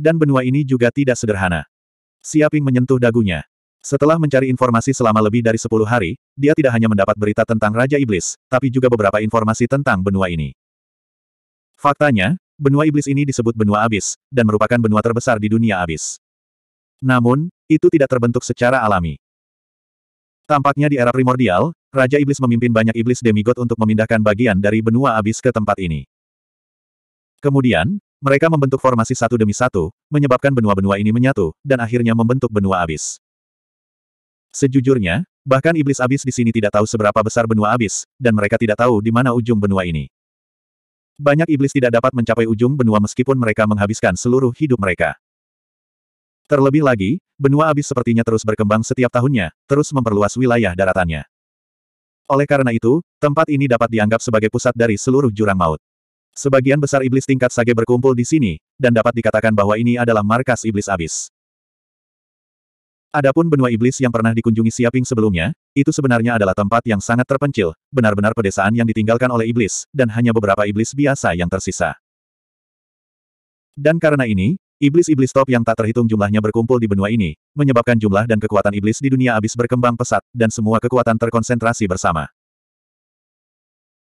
dan benua ini juga tidak sederhana. Siaping menyentuh dagunya. Setelah mencari informasi selama lebih dari 10 hari, dia tidak hanya mendapat berita tentang Raja Iblis, tapi juga beberapa informasi tentang benua ini. Faktanya, benua iblis ini disebut benua abis, dan merupakan benua terbesar di dunia abis. Namun, itu tidak terbentuk secara alami. Tampaknya di era primordial, Raja Iblis memimpin banyak iblis demigod untuk memindahkan bagian dari benua abis ke tempat ini. Kemudian, mereka membentuk formasi satu demi satu, menyebabkan benua-benua ini menyatu, dan akhirnya membentuk benua abis. Sejujurnya, bahkan iblis abis di sini tidak tahu seberapa besar benua abis, dan mereka tidak tahu di mana ujung benua ini. Banyak iblis tidak dapat mencapai ujung benua meskipun mereka menghabiskan seluruh hidup mereka. Terlebih lagi, benua abis sepertinya terus berkembang setiap tahunnya, terus memperluas wilayah daratannya. Oleh karena itu, tempat ini dapat dianggap sebagai pusat dari seluruh jurang maut. Sebagian besar iblis tingkat sage berkumpul di sini, dan dapat dikatakan bahwa ini adalah markas iblis abis. Adapun benua iblis yang pernah dikunjungi Siaping sebelumnya, itu sebenarnya adalah tempat yang sangat terpencil, benar-benar pedesaan yang ditinggalkan oleh iblis, dan hanya beberapa iblis biasa yang tersisa. Dan karena ini, iblis-iblis top yang tak terhitung jumlahnya berkumpul di benua ini, menyebabkan jumlah dan kekuatan iblis di dunia abis berkembang pesat, dan semua kekuatan terkonsentrasi bersama.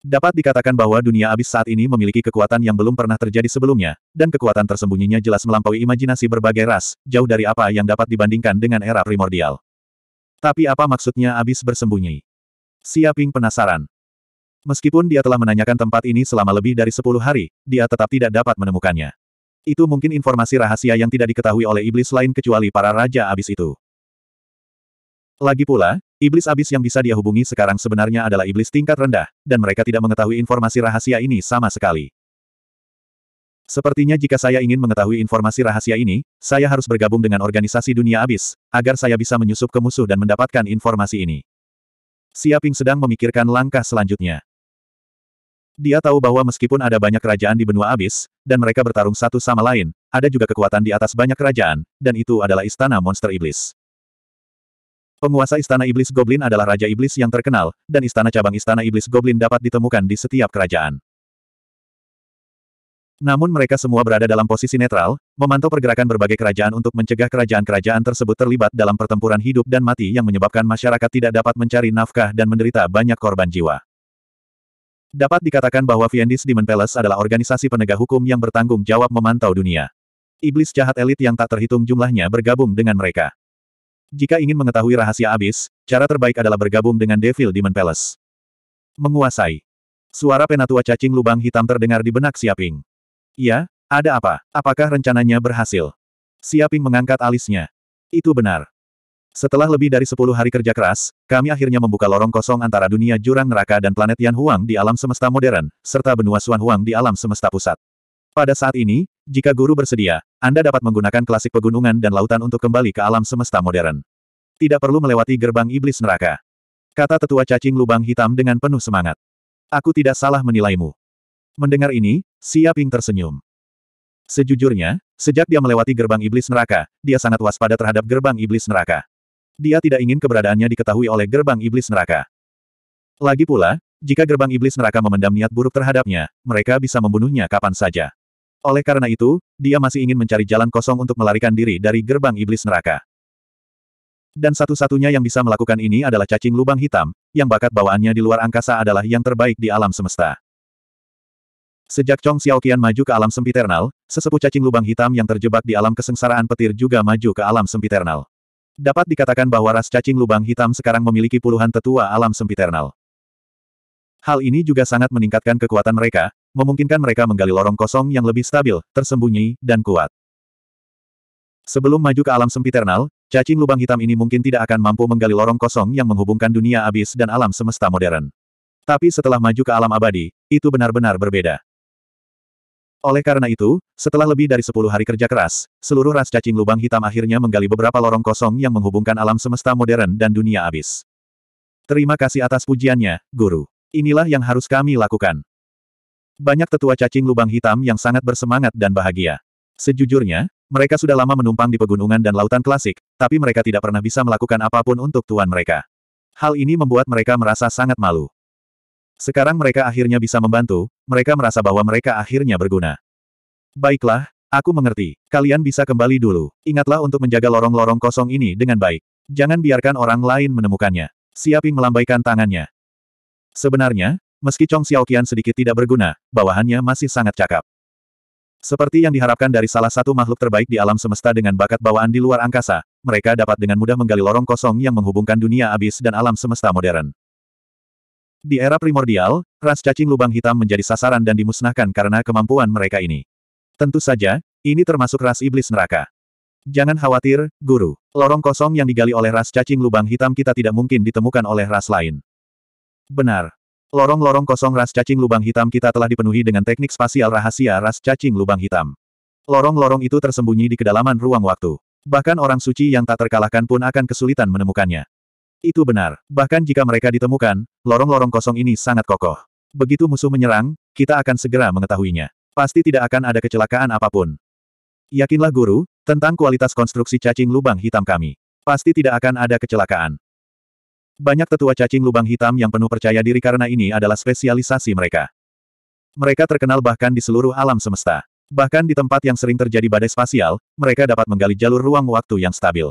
Dapat dikatakan bahwa dunia abis saat ini memiliki kekuatan yang belum pernah terjadi sebelumnya, dan kekuatan tersembunyinya jelas melampaui imajinasi berbagai ras, jauh dari apa yang dapat dibandingkan dengan era primordial. Tapi apa maksudnya abis bersembunyi? Siaping penasaran. Meskipun dia telah menanyakan tempat ini selama lebih dari 10 hari, dia tetap tidak dapat menemukannya. Itu mungkin informasi rahasia yang tidak diketahui oleh iblis lain kecuali para raja abis itu. Lagi pula, Iblis abis yang bisa dia hubungi sekarang sebenarnya adalah iblis tingkat rendah, dan mereka tidak mengetahui informasi rahasia ini sama sekali. Sepertinya jika saya ingin mengetahui informasi rahasia ini, saya harus bergabung dengan organisasi dunia abis, agar saya bisa menyusup ke musuh dan mendapatkan informasi ini. Siaping sedang memikirkan langkah selanjutnya. Dia tahu bahwa meskipun ada banyak kerajaan di benua abis, dan mereka bertarung satu sama lain, ada juga kekuatan di atas banyak kerajaan, dan itu adalah istana monster iblis. Penguasa Istana Iblis Goblin adalah Raja Iblis yang terkenal, dan istana cabang Istana Iblis Goblin dapat ditemukan di setiap kerajaan. Namun mereka semua berada dalam posisi netral, memantau pergerakan berbagai kerajaan untuk mencegah kerajaan-kerajaan tersebut terlibat dalam pertempuran hidup dan mati yang menyebabkan masyarakat tidak dapat mencari nafkah dan menderita banyak korban jiwa. Dapat dikatakan bahwa Viendis Demon Palace adalah organisasi penegak hukum yang bertanggung jawab memantau dunia. Iblis jahat elit yang tak terhitung jumlahnya bergabung dengan mereka. Jika ingin mengetahui rahasia abis, cara terbaik adalah bergabung dengan Devil Demon Palace. Menguasai. Suara penatua cacing lubang hitam terdengar di benak Siaping. Iya, ada apa? Apakah rencananya berhasil? Siaping mengangkat alisnya. Itu benar. Setelah lebih dari sepuluh hari kerja keras, kami akhirnya membuka lorong kosong antara dunia jurang neraka dan planet Yan Huang di alam semesta modern, serta benua Xuan Huang di alam semesta pusat. Pada saat ini, jika guru bersedia, Anda dapat menggunakan klasik pegunungan dan lautan untuk kembali ke alam semesta modern. Tidak perlu melewati gerbang iblis neraka. Kata tetua cacing lubang hitam dengan penuh semangat. Aku tidak salah menilaimu. Mendengar ini, Xia Ping tersenyum. Sejujurnya, sejak dia melewati gerbang iblis neraka, dia sangat waspada terhadap gerbang iblis neraka. Dia tidak ingin keberadaannya diketahui oleh gerbang iblis neraka. Lagi pula, jika gerbang iblis neraka memendam niat buruk terhadapnya, mereka bisa membunuhnya kapan saja. Oleh karena itu, dia masih ingin mencari jalan kosong untuk melarikan diri dari gerbang iblis neraka. Dan satu-satunya yang bisa melakukan ini adalah cacing lubang hitam, yang bakat bawaannya di luar angkasa adalah yang terbaik di alam semesta. Sejak Chong Xiaoqian maju ke alam sempiternal, sesepuh cacing lubang hitam yang terjebak di alam kesengsaraan petir juga maju ke alam sempiternal. Dapat dikatakan bahwa ras cacing lubang hitam sekarang memiliki puluhan tetua alam sempiternal. Hal ini juga sangat meningkatkan kekuatan mereka, memungkinkan mereka menggali lorong kosong yang lebih stabil, tersembunyi, dan kuat. Sebelum maju ke alam sempiternal, cacing lubang hitam ini mungkin tidak akan mampu menggali lorong kosong yang menghubungkan dunia abis dan alam semesta modern. Tapi setelah maju ke alam abadi, itu benar-benar berbeda. Oleh karena itu, setelah lebih dari 10 hari kerja keras, seluruh ras cacing lubang hitam akhirnya menggali beberapa lorong kosong yang menghubungkan alam semesta modern dan dunia abis. Terima kasih atas pujiannya, Guru. Inilah yang harus kami lakukan. Banyak tetua cacing lubang hitam yang sangat bersemangat dan bahagia. Sejujurnya, mereka sudah lama menumpang di pegunungan dan lautan klasik, tapi mereka tidak pernah bisa melakukan apapun untuk tuan mereka. Hal ini membuat mereka merasa sangat malu. Sekarang mereka akhirnya bisa membantu, mereka merasa bahwa mereka akhirnya berguna. Baiklah, aku mengerti. Kalian bisa kembali dulu. Ingatlah untuk menjaga lorong-lorong kosong ini dengan baik. Jangan biarkan orang lain menemukannya. Siaping melambaikan tangannya. Sebenarnya, Meski Chong Xiaoqian sedikit tidak berguna, bawahannya masih sangat cakap. Seperti yang diharapkan dari salah satu makhluk terbaik di alam semesta dengan bakat bawaan di luar angkasa, mereka dapat dengan mudah menggali lorong kosong yang menghubungkan dunia abis dan alam semesta modern. Di era primordial, ras cacing lubang hitam menjadi sasaran dan dimusnahkan karena kemampuan mereka ini. Tentu saja, ini termasuk ras iblis neraka. Jangan khawatir, guru. Lorong kosong yang digali oleh ras cacing lubang hitam kita tidak mungkin ditemukan oleh ras lain. Benar, Lorong-lorong kosong ras cacing lubang hitam kita telah dipenuhi dengan teknik spasial rahasia ras cacing lubang hitam. Lorong-lorong itu tersembunyi di kedalaman ruang waktu. Bahkan orang suci yang tak terkalahkan pun akan kesulitan menemukannya. Itu benar. Bahkan jika mereka ditemukan, lorong-lorong kosong ini sangat kokoh. Begitu musuh menyerang, kita akan segera mengetahuinya. Pasti tidak akan ada kecelakaan apapun. Yakinlah guru, tentang kualitas konstruksi cacing lubang hitam kami. Pasti tidak akan ada kecelakaan. Banyak tetua cacing lubang hitam yang penuh percaya diri karena ini adalah spesialisasi mereka. Mereka terkenal bahkan di seluruh alam semesta. Bahkan di tempat yang sering terjadi badai spasial, mereka dapat menggali jalur ruang waktu yang stabil.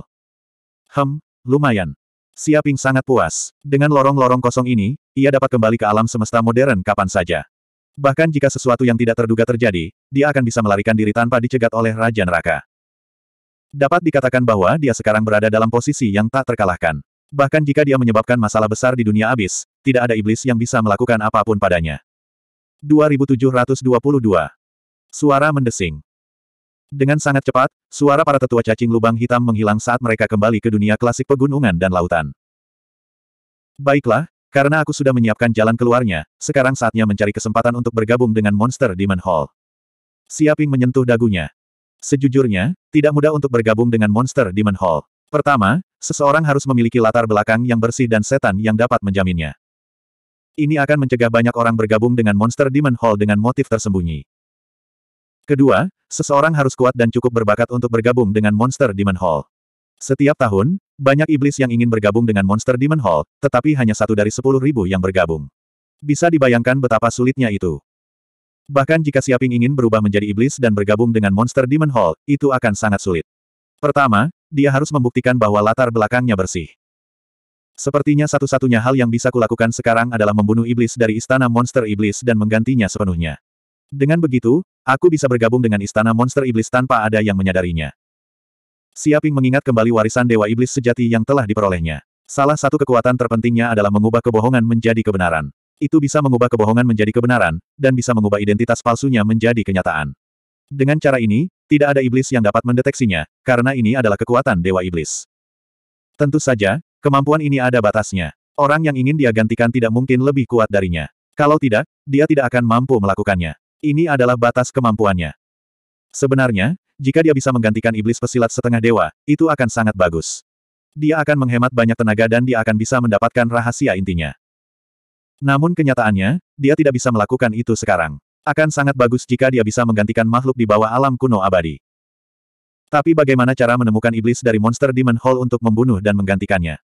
Hem, lumayan. Siaping sangat puas. Dengan lorong-lorong kosong ini, ia dapat kembali ke alam semesta modern kapan saja. Bahkan jika sesuatu yang tidak terduga terjadi, dia akan bisa melarikan diri tanpa dicegat oleh Raja Neraka. Dapat dikatakan bahwa dia sekarang berada dalam posisi yang tak terkalahkan. Bahkan jika dia menyebabkan masalah besar di dunia abis, tidak ada iblis yang bisa melakukan apapun padanya. 2722 Suara mendesing. Dengan sangat cepat, suara para tetua cacing lubang hitam menghilang saat mereka kembali ke dunia klasik pegunungan dan lautan. Baiklah, karena aku sudah menyiapkan jalan keluarnya, sekarang saatnya mencari kesempatan untuk bergabung dengan monster Demon Hall. Siaping menyentuh dagunya. Sejujurnya, tidak mudah untuk bergabung dengan monster Demon Hall. Pertama, seseorang harus memiliki latar belakang yang bersih dan setan yang dapat menjaminnya. Ini akan mencegah banyak orang bergabung dengan Monster Demon Hall dengan motif tersembunyi. Kedua, seseorang harus kuat dan cukup berbakat untuk bergabung dengan Monster Demon Hall. Setiap tahun, banyak iblis yang ingin bergabung dengan Monster Demon Hall, tetapi hanya satu dari sepuluh ribu yang bergabung. Bisa dibayangkan betapa sulitnya itu. Bahkan jika Siaping ingin berubah menjadi iblis dan bergabung dengan Monster Demon Hall, itu akan sangat sulit. Pertama, dia harus membuktikan bahwa latar belakangnya bersih. Sepertinya satu-satunya hal yang bisa kulakukan sekarang adalah membunuh iblis dari istana monster iblis dan menggantinya sepenuhnya. Dengan begitu, aku bisa bergabung dengan istana monster iblis tanpa ada yang menyadarinya. Siaping mengingat kembali warisan dewa iblis sejati yang telah diperolehnya. Salah satu kekuatan terpentingnya adalah mengubah kebohongan menjadi kebenaran. Itu bisa mengubah kebohongan menjadi kebenaran, dan bisa mengubah identitas palsunya menjadi kenyataan. Dengan cara ini, tidak ada iblis yang dapat mendeteksinya, karena ini adalah kekuatan Dewa Iblis. Tentu saja, kemampuan ini ada batasnya. Orang yang ingin dia gantikan tidak mungkin lebih kuat darinya. Kalau tidak, dia tidak akan mampu melakukannya. Ini adalah batas kemampuannya. Sebenarnya, jika dia bisa menggantikan iblis pesilat setengah dewa, itu akan sangat bagus. Dia akan menghemat banyak tenaga dan dia akan bisa mendapatkan rahasia intinya. Namun kenyataannya, dia tidak bisa melakukan itu sekarang. Akan sangat bagus jika dia bisa menggantikan makhluk di bawah alam kuno abadi. Tapi bagaimana cara menemukan iblis dari monster Demon Hall untuk membunuh dan menggantikannya?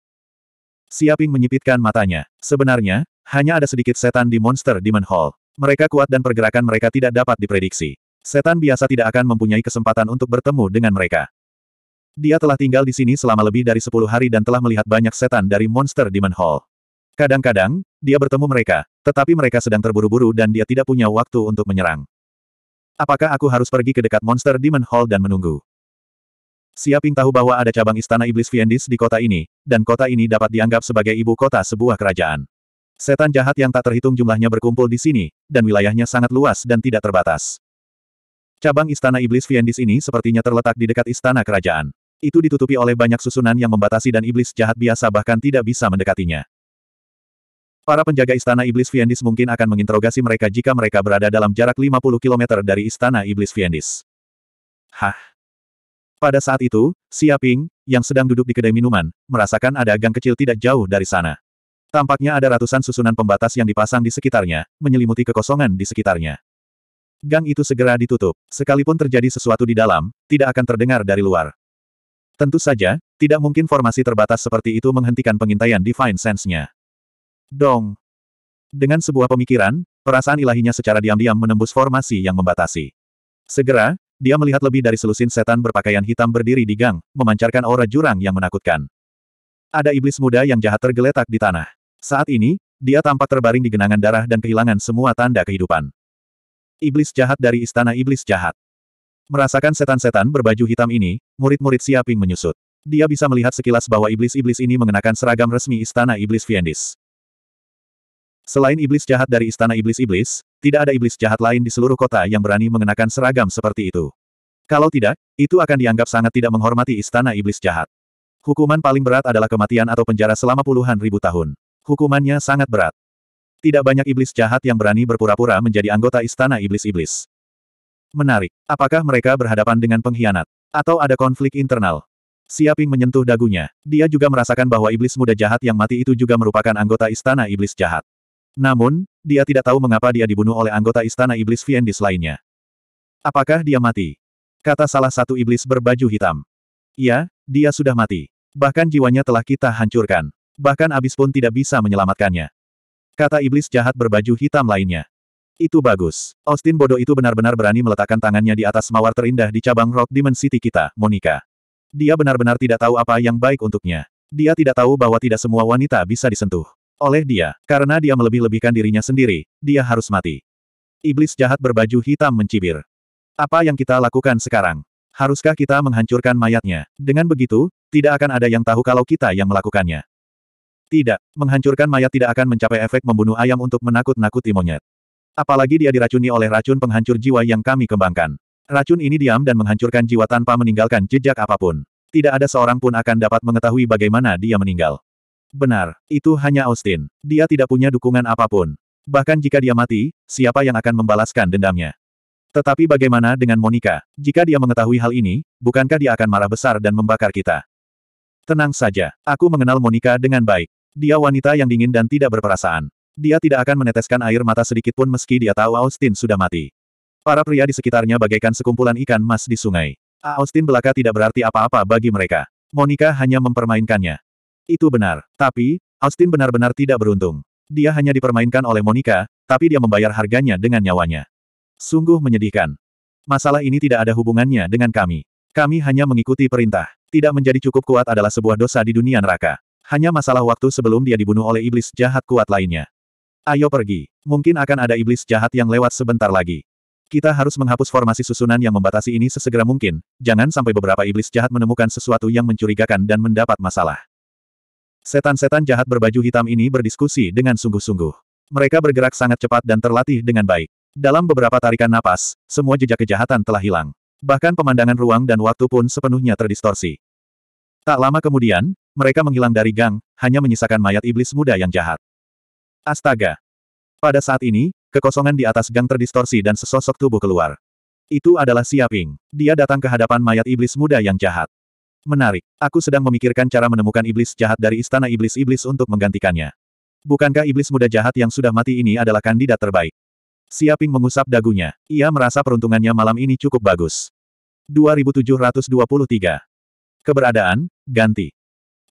Siaping menyipitkan matanya. Sebenarnya, hanya ada sedikit setan di monster Demon Hall. Mereka kuat dan pergerakan mereka tidak dapat diprediksi. Setan biasa tidak akan mempunyai kesempatan untuk bertemu dengan mereka. Dia telah tinggal di sini selama lebih dari 10 hari dan telah melihat banyak setan dari monster Demon Hall. Kadang-kadang, dia bertemu mereka, tetapi mereka sedang terburu-buru dan dia tidak punya waktu untuk menyerang. Apakah aku harus pergi ke dekat monster Demon Hall dan menunggu? Siaping tahu bahwa ada cabang istana iblis Viendis di kota ini, dan kota ini dapat dianggap sebagai ibu kota sebuah kerajaan. Setan jahat yang tak terhitung jumlahnya berkumpul di sini, dan wilayahnya sangat luas dan tidak terbatas. Cabang istana iblis Viendis ini sepertinya terletak di dekat istana kerajaan. Itu ditutupi oleh banyak susunan yang membatasi dan iblis jahat biasa bahkan tidak bisa mendekatinya. Para penjaga Istana Iblis Fiendis mungkin akan menginterogasi mereka jika mereka berada dalam jarak 50 km dari Istana Iblis Fiendis. Hah? Pada saat itu, Xia Ping, yang sedang duduk di kedai minuman, merasakan ada gang kecil tidak jauh dari sana. Tampaknya ada ratusan susunan pembatas yang dipasang di sekitarnya, menyelimuti kekosongan di sekitarnya. Gang itu segera ditutup. Sekalipun terjadi sesuatu di dalam, tidak akan terdengar dari luar. Tentu saja, tidak mungkin formasi terbatas seperti itu menghentikan pengintaian Divine Sense-nya. Dong. Dengan sebuah pemikiran, perasaan ilahinya secara diam-diam menembus formasi yang membatasi. Segera, dia melihat lebih dari selusin setan berpakaian hitam berdiri di gang, memancarkan aura jurang yang menakutkan. Ada iblis muda yang jahat tergeletak di tanah. Saat ini, dia tampak terbaring di genangan darah dan kehilangan semua tanda kehidupan. Iblis jahat dari istana iblis jahat. Merasakan setan-setan berbaju hitam ini, murid-murid Siaping menyusut. Dia bisa melihat sekilas bahwa iblis-iblis ini mengenakan seragam resmi istana iblis Viendis. Selain iblis jahat dari istana iblis-iblis, tidak ada iblis jahat lain di seluruh kota yang berani mengenakan seragam seperti itu. Kalau tidak, itu akan dianggap sangat tidak menghormati istana iblis jahat. Hukuman paling berat adalah kematian atau penjara selama puluhan ribu tahun. Hukumannya sangat berat. Tidak banyak iblis jahat yang berani berpura-pura menjadi anggota istana iblis-iblis. Menarik. Apakah mereka berhadapan dengan pengkhianat? Atau ada konflik internal? Siaping menyentuh dagunya. Dia juga merasakan bahwa iblis muda jahat yang mati itu juga merupakan anggota istana iblis jahat. Namun, dia tidak tahu mengapa dia dibunuh oleh anggota istana iblis Fiendis lainnya. Apakah dia mati? Kata salah satu iblis berbaju hitam. Ya, dia sudah mati. Bahkan jiwanya telah kita hancurkan. Bahkan abis pun tidak bisa menyelamatkannya. Kata iblis jahat berbaju hitam lainnya. Itu bagus. Austin bodoh itu benar-benar berani meletakkan tangannya di atas mawar terindah di cabang Rock Demon City kita, Monica. Dia benar-benar tidak tahu apa yang baik untuknya. Dia tidak tahu bahwa tidak semua wanita bisa disentuh oleh dia, karena dia melebih-lebihkan dirinya sendiri, dia harus mati. Iblis jahat berbaju hitam mencibir. Apa yang kita lakukan sekarang? Haruskah kita menghancurkan mayatnya? Dengan begitu, tidak akan ada yang tahu kalau kita yang melakukannya. Tidak, menghancurkan mayat tidak akan mencapai efek membunuh ayam untuk menakut-nakuti monyet. Apalagi dia diracuni oleh racun penghancur jiwa yang kami kembangkan. Racun ini diam dan menghancurkan jiwa tanpa meninggalkan jejak apapun. Tidak ada seorang pun akan dapat mengetahui bagaimana dia meninggal. Benar, itu hanya Austin. Dia tidak punya dukungan apapun. Bahkan jika dia mati, siapa yang akan membalaskan dendamnya? Tetapi bagaimana dengan Monica? Jika dia mengetahui hal ini, bukankah dia akan marah besar dan membakar kita? Tenang saja, aku mengenal Monica dengan baik. Dia wanita yang dingin dan tidak berperasaan. Dia tidak akan meneteskan air mata sedikitpun meski dia tahu Austin sudah mati. Para pria di sekitarnya bagaikan sekumpulan ikan mas di sungai. Ah, Austin belaka tidak berarti apa-apa bagi mereka. Monica hanya mempermainkannya. Itu benar. Tapi, Austin benar-benar tidak beruntung. Dia hanya dipermainkan oleh Monica, tapi dia membayar harganya dengan nyawanya. Sungguh menyedihkan. Masalah ini tidak ada hubungannya dengan kami. Kami hanya mengikuti perintah. Tidak menjadi cukup kuat adalah sebuah dosa di dunia neraka. Hanya masalah waktu sebelum dia dibunuh oleh iblis jahat kuat lainnya. Ayo pergi. Mungkin akan ada iblis jahat yang lewat sebentar lagi. Kita harus menghapus formasi susunan yang membatasi ini sesegera mungkin, jangan sampai beberapa iblis jahat menemukan sesuatu yang mencurigakan dan mendapat masalah. Setan-setan jahat berbaju hitam ini berdiskusi dengan sungguh-sungguh. Mereka bergerak sangat cepat dan terlatih dengan baik. Dalam beberapa tarikan napas, semua jejak kejahatan telah hilang. Bahkan pemandangan ruang dan waktu pun sepenuhnya terdistorsi. Tak lama kemudian, mereka menghilang dari gang, hanya menyisakan mayat iblis muda yang jahat. Astaga! Pada saat ini, kekosongan di atas gang terdistorsi dan sesosok tubuh keluar. Itu adalah Siaping. Dia datang ke hadapan mayat iblis muda yang jahat. Menarik. Aku sedang memikirkan cara menemukan iblis jahat dari istana iblis-iblis untuk menggantikannya. Bukankah iblis muda jahat yang sudah mati ini adalah kandidat terbaik? Siaping mengusap dagunya. Ia merasa peruntungannya malam ini cukup bagus. 2723. Keberadaan, ganti.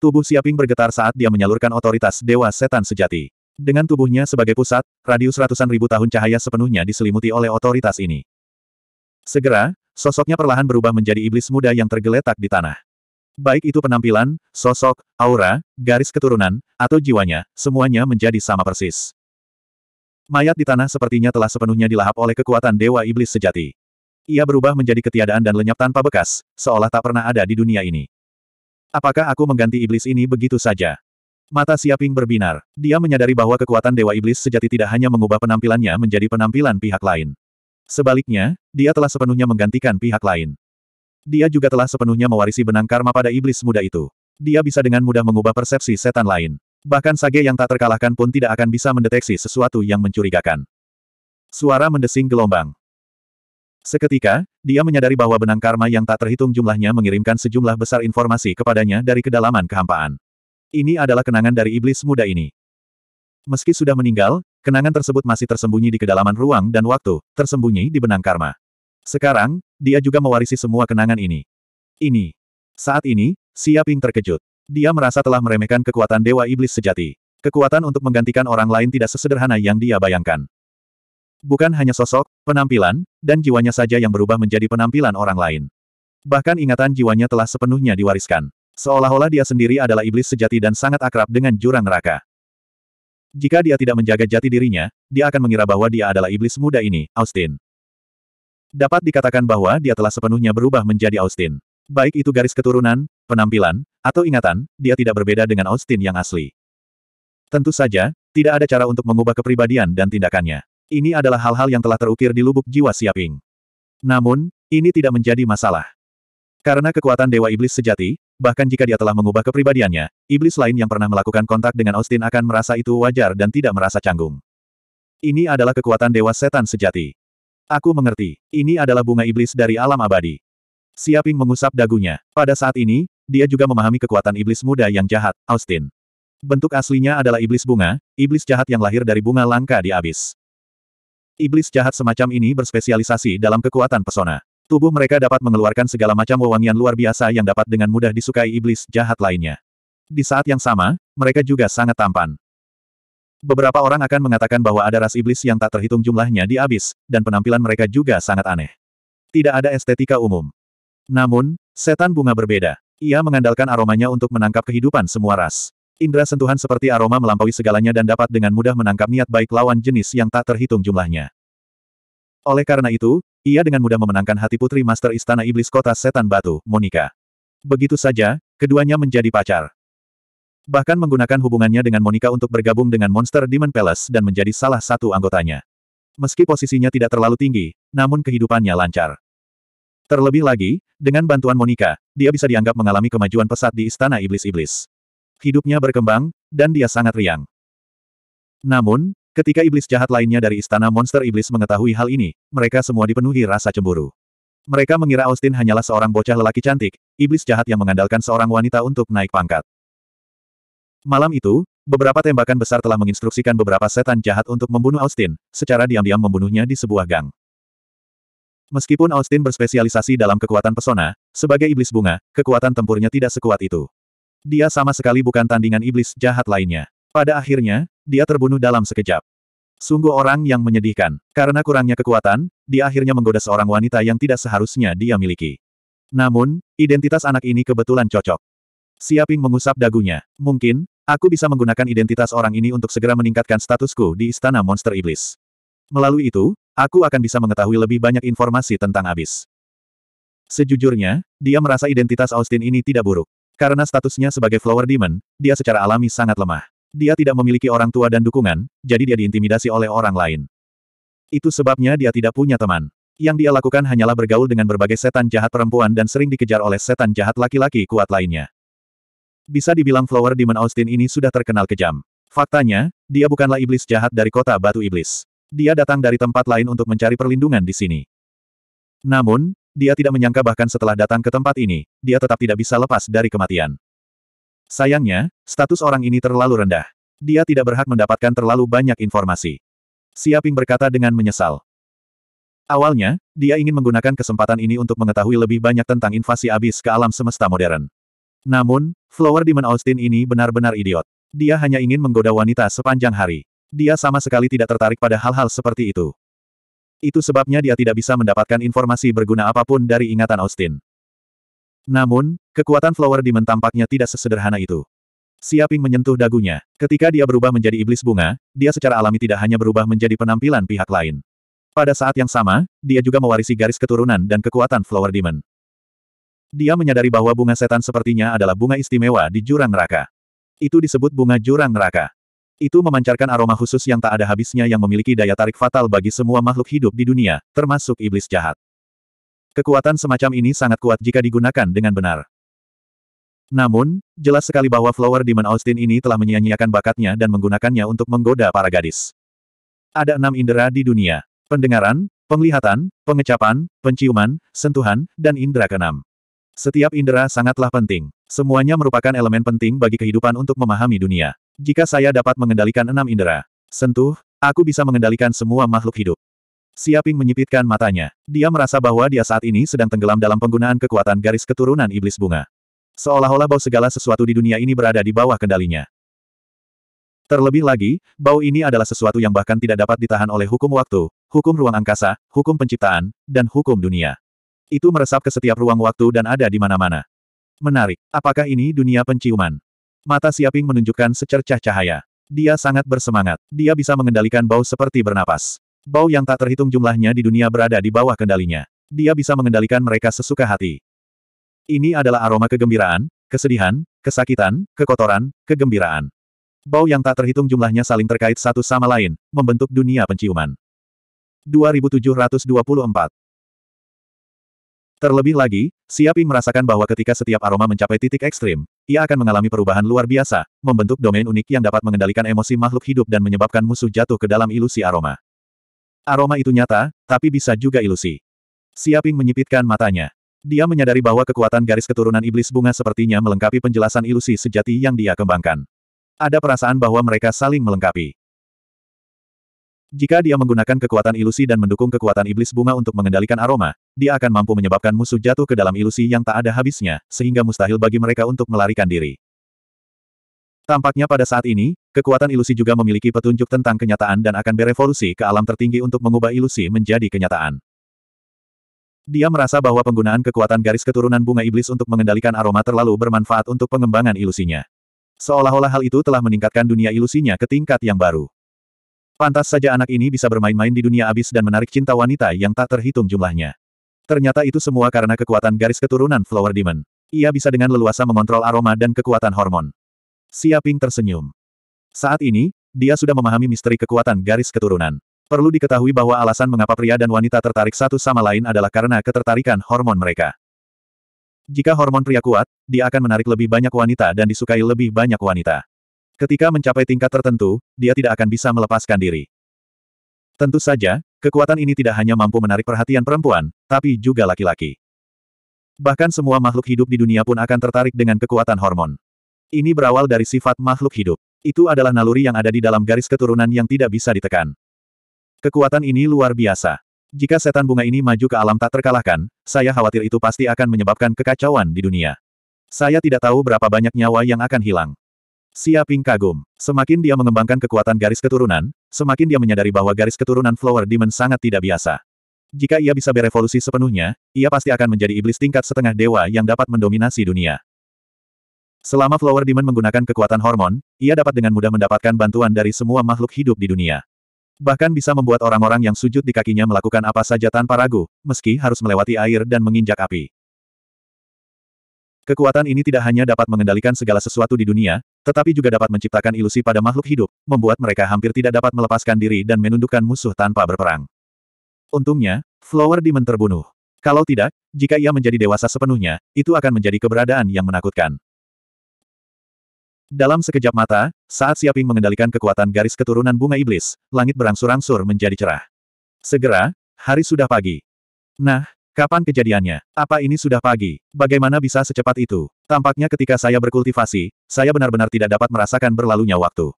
Tubuh Siaping bergetar saat dia menyalurkan otoritas Dewa Setan Sejati. Dengan tubuhnya sebagai pusat, radius ratusan ribu tahun cahaya sepenuhnya diselimuti oleh otoritas ini. Segera, sosoknya perlahan berubah menjadi iblis muda yang tergeletak di tanah. Baik itu penampilan, sosok, aura, garis keturunan, atau jiwanya, semuanya menjadi sama persis. Mayat di tanah sepertinya telah sepenuhnya dilahap oleh kekuatan Dewa Iblis sejati. Ia berubah menjadi ketiadaan dan lenyap tanpa bekas, seolah tak pernah ada di dunia ini. Apakah aku mengganti iblis ini begitu saja? Mata Siaping berbinar. Dia menyadari bahwa kekuatan Dewa Iblis sejati tidak hanya mengubah penampilannya menjadi penampilan pihak lain. Sebaliknya, dia telah sepenuhnya menggantikan pihak lain. Dia juga telah sepenuhnya mewarisi benang karma pada iblis muda itu. Dia bisa dengan mudah mengubah persepsi setan lain. Bahkan Sage yang tak terkalahkan pun tidak akan bisa mendeteksi sesuatu yang mencurigakan. Suara mendesing gelombang. Seketika, dia menyadari bahwa benang karma yang tak terhitung jumlahnya mengirimkan sejumlah besar informasi kepadanya dari kedalaman kehampaan. Ini adalah kenangan dari iblis muda ini. Meski sudah meninggal, kenangan tersebut masih tersembunyi di kedalaman ruang dan waktu, tersembunyi di benang karma. Sekarang, dia juga mewarisi semua kenangan ini. Ini. Saat ini, Siaping terkejut. Dia merasa telah meremehkan kekuatan Dewa Iblis sejati. Kekuatan untuk menggantikan orang lain tidak sesederhana yang dia bayangkan. Bukan hanya sosok, penampilan, dan jiwanya saja yang berubah menjadi penampilan orang lain. Bahkan ingatan jiwanya telah sepenuhnya diwariskan. Seolah-olah dia sendiri adalah iblis sejati dan sangat akrab dengan jurang neraka. Jika dia tidak menjaga jati dirinya, dia akan mengira bahwa dia adalah iblis muda ini, Austin. Dapat dikatakan bahwa dia telah sepenuhnya berubah menjadi Austin. Baik itu garis keturunan, penampilan, atau ingatan, dia tidak berbeda dengan Austin yang asli. Tentu saja, tidak ada cara untuk mengubah kepribadian dan tindakannya. Ini adalah hal-hal yang telah terukir di lubuk jiwa Siaping. Namun, ini tidak menjadi masalah. Karena kekuatan Dewa Iblis sejati, bahkan jika dia telah mengubah kepribadiannya, iblis lain yang pernah melakukan kontak dengan Austin akan merasa itu wajar dan tidak merasa canggung. Ini adalah kekuatan Dewa Setan sejati. Aku mengerti, ini adalah bunga iblis dari alam abadi. Siaping mengusap dagunya. Pada saat ini, dia juga memahami kekuatan iblis muda yang jahat, Austin. Bentuk aslinya adalah iblis bunga, iblis jahat yang lahir dari bunga langka di abis. Iblis jahat semacam ini berspesialisasi dalam kekuatan pesona. Tubuh mereka dapat mengeluarkan segala macam wewangian luar biasa yang dapat dengan mudah disukai iblis jahat lainnya. Di saat yang sama, mereka juga sangat tampan. Beberapa orang akan mengatakan bahwa ada ras iblis yang tak terhitung jumlahnya di abis, dan penampilan mereka juga sangat aneh. Tidak ada estetika umum. Namun, setan bunga berbeda. Ia mengandalkan aromanya untuk menangkap kehidupan semua ras. Indra sentuhan seperti aroma melampaui segalanya dan dapat dengan mudah menangkap niat baik lawan jenis yang tak terhitung jumlahnya. Oleh karena itu, ia dengan mudah memenangkan hati putri Master Istana Iblis Kota Setan Batu, Monica. Begitu saja, keduanya menjadi pacar. Bahkan menggunakan hubungannya dengan Monica untuk bergabung dengan Monster Demon Palace dan menjadi salah satu anggotanya. Meski posisinya tidak terlalu tinggi, namun kehidupannya lancar. Terlebih lagi, dengan bantuan Monica, dia bisa dianggap mengalami kemajuan pesat di Istana Iblis-Iblis. Hidupnya berkembang, dan dia sangat riang. Namun, ketika iblis jahat lainnya dari Istana Monster Iblis mengetahui hal ini, mereka semua dipenuhi rasa cemburu. Mereka mengira Austin hanyalah seorang bocah lelaki cantik, iblis jahat yang mengandalkan seorang wanita untuk naik pangkat. Malam itu, beberapa tembakan besar telah menginstruksikan beberapa setan jahat untuk membunuh Austin, secara diam-diam membunuhnya di sebuah gang. Meskipun Austin berspesialisasi dalam kekuatan pesona, sebagai iblis bunga, kekuatan tempurnya tidak sekuat itu. Dia sama sekali bukan tandingan iblis jahat lainnya. Pada akhirnya, dia terbunuh dalam sekejap. Sungguh orang yang menyedihkan. Karena kurangnya kekuatan, dia akhirnya menggoda seorang wanita yang tidak seharusnya dia miliki. Namun, identitas anak ini kebetulan cocok. Siaping mengusap dagunya. Mungkin, Aku bisa menggunakan identitas orang ini untuk segera meningkatkan statusku di Istana Monster Iblis. Melalui itu, aku akan bisa mengetahui lebih banyak informasi tentang Abis. Sejujurnya, dia merasa identitas Austin ini tidak buruk. Karena statusnya sebagai Flower Demon, dia secara alami sangat lemah. Dia tidak memiliki orang tua dan dukungan, jadi dia diintimidasi oleh orang lain. Itu sebabnya dia tidak punya teman. Yang dia lakukan hanyalah bergaul dengan berbagai setan jahat perempuan dan sering dikejar oleh setan jahat laki-laki kuat lainnya. Bisa dibilang Flower Demon Austin ini sudah terkenal kejam. Faktanya, dia bukanlah iblis jahat dari kota batu iblis. Dia datang dari tempat lain untuk mencari perlindungan di sini. Namun, dia tidak menyangka bahkan setelah datang ke tempat ini, dia tetap tidak bisa lepas dari kematian. Sayangnya, status orang ini terlalu rendah. Dia tidak berhak mendapatkan terlalu banyak informasi. Siaping berkata dengan menyesal. Awalnya, dia ingin menggunakan kesempatan ini untuk mengetahui lebih banyak tentang invasi abis ke alam semesta modern. Namun, Flower Demon Austin ini benar-benar idiot. Dia hanya ingin menggoda wanita sepanjang hari. Dia sama sekali tidak tertarik pada hal-hal seperti itu. Itu sebabnya dia tidak bisa mendapatkan informasi berguna apapun dari ingatan Austin. Namun, kekuatan Flower Demon tampaknya tidak sesederhana itu. Siaping menyentuh dagunya. Ketika dia berubah menjadi iblis bunga, dia secara alami tidak hanya berubah menjadi penampilan pihak lain. Pada saat yang sama, dia juga mewarisi garis keturunan dan kekuatan Flower Demon. Dia menyadari bahwa bunga setan sepertinya adalah bunga istimewa di jurang neraka. Itu disebut bunga jurang neraka. Itu memancarkan aroma khusus yang tak ada habisnya yang memiliki daya tarik fatal bagi semua makhluk hidup di dunia, termasuk iblis jahat. Kekuatan semacam ini sangat kuat jika digunakan dengan benar. Namun, jelas sekali bahwa Flower Demon Austin ini telah menyia-nyiakan bakatnya dan menggunakannya untuk menggoda para gadis. Ada enam indera di dunia. Pendengaran, penglihatan, pengecapan, penciuman, sentuhan, dan indera keenam. Setiap indera sangatlah penting. Semuanya merupakan elemen penting bagi kehidupan untuk memahami dunia. Jika saya dapat mengendalikan enam indera, sentuh, aku bisa mengendalikan semua makhluk hidup. Siaping menyipitkan matanya. Dia merasa bahwa dia saat ini sedang tenggelam dalam penggunaan kekuatan garis keturunan iblis bunga. Seolah-olah bau segala sesuatu di dunia ini berada di bawah kendalinya. Terlebih lagi, bau ini adalah sesuatu yang bahkan tidak dapat ditahan oleh hukum waktu, hukum ruang angkasa, hukum penciptaan, dan hukum dunia. Itu meresap ke setiap ruang waktu dan ada di mana-mana. Menarik. Apakah ini dunia penciuman? Mata Siaping menunjukkan secercah cahaya. Dia sangat bersemangat. Dia bisa mengendalikan bau seperti bernapas. Bau yang tak terhitung jumlahnya di dunia berada di bawah kendalinya. Dia bisa mengendalikan mereka sesuka hati. Ini adalah aroma kegembiraan, kesedihan, kesakitan, kekotoran, kegembiraan. Bau yang tak terhitung jumlahnya saling terkait satu sama lain, membentuk dunia penciuman. 2724 Terlebih lagi, Siaping merasakan bahwa ketika setiap aroma mencapai titik ekstrim, ia akan mengalami perubahan luar biasa, membentuk domain unik yang dapat mengendalikan emosi makhluk hidup dan menyebabkan musuh jatuh ke dalam ilusi aroma. Aroma itu nyata, tapi bisa juga ilusi. Siaping menyipitkan matanya. Dia menyadari bahwa kekuatan garis keturunan iblis bunga sepertinya melengkapi penjelasan ilusi sejati yang dia kembangkan. Ada perasaan bahwa mereka saling melengkapi. Jika dia menggunakan kekuatan ilusi dan mendukung kekuatan iblis bunga untuk mengendalikan aroma, dia akan mampu menyebabkan musuh jatuh ke dalam ilusi yang tak ada habisnya, sehingga mustahil bagi mereka untuk melarikan diri. Tampaknya pada saat ini, kekuatan ilusi juga memiliki petunjuk tentang kenyataan dan akan berevolusi ke alam tertinggi untuk mengubah ilusi menjadi kenyataan. Dia merasa bahwa penggunaan kekuatan garis keturunan bunga iblis untuk mengendalikan aroma terlalu bermanfaat untuk pengembangan ilusinya. Seolah-olah hal itu telah meningkatkan dunia ilusinya ke tingkat yang baru. Pantas saja anak ini bisa bermain-main di dunia abis dan menarik cinta wanita yang tak terhitung jumlahnya. Ternyata itu semua karena kekuatan garis keturunan Flower Demon. Ia bisa dengan leluasa mengontrol aroma dan kekuatan hormon. Siaping tersenyum. Saat ini, dia sudah memahami misteri kekuatan garis keturunan. Perlu diketahui bahwa alasan mengapa pria dan wanita tertarik satu sama lain adalah karena ketertarikan hormon mereka. Jika hormon pria kuat, dia akan menarik lebih banyak wanita dan disukai lebih banyak wanita. Ketika mencapai tingkat tertentu, dia tidak akan bisa melepaskan diri. Tentu saja, kekuatan ini tidak hanya mampu menarik perhatian perempuan, tapi juga laki-laki. Bahkan semua makhluk hidup di dunia pun akan tertarik dengan kekuatan hormon. Ini berawal dari sifat makhluk hidup. Itu adalah naluri yang ada di dalam garis keturunan yang tidak bisa ditekan. Kekuatan ini luar biasa. Jika setan bunga ini maju ke alam tak terkalahkan, saya khawatir itu pasti akan menyebabkan kekacauan di dunia. Saya tidak tahu berapa banyak nyawa yang akan hilang. Siaping kagum. Semakin dia mengembangkan kekuatan garis keturunan, semakin dia menyadari bahwa garis keturunan Flower Demon sangat tidak biasa. Jika ia bisa berevolusi sepenuhnya, ia pasti akan menjadi iblis tingkat setengah dewa yang dapat mendominasi dunia. Selama Flower Demon menggunakan kekuatan hormon, ia dapat dengan mudah mendapatkan bantuan dari semua makhluk hidup di dunia. Bahkan bisa membuat orang-orang yang sujud di kakinya melakukan apa saja tanpa ragu, meski harus melewati air dan menginjak api. Kekuatan ini tidak hanya dapat mengendalikan segala sesuatu di dunia, tetapi juga dapat menciptakan ilusi pada makhluk hidup, membuat mereka hampir tidak dapat melepaskan diri dan menundukkan musuh tanpa berperang. Untungnya, Flower Demon terbunuh. Kalau tidak, jika ia menjadi dewasa sepenuhnya, itu akan menjadi keberadaan yang menakutkan. Dalam sekejap mata, saat Siaping mengendalikan kekuatan garis keturunan bunga iblis, langit berangsur-angsur menjadi cerah. Segera, hari sudah pagi. Nah, Kapan kejadiannya? Apa ini sudah pagi? Bagaimana bisa secepat itu? Tampaknya ketika saya berkultivasi, saya benar-benar tidak dapat merasakan berlalunya waktu.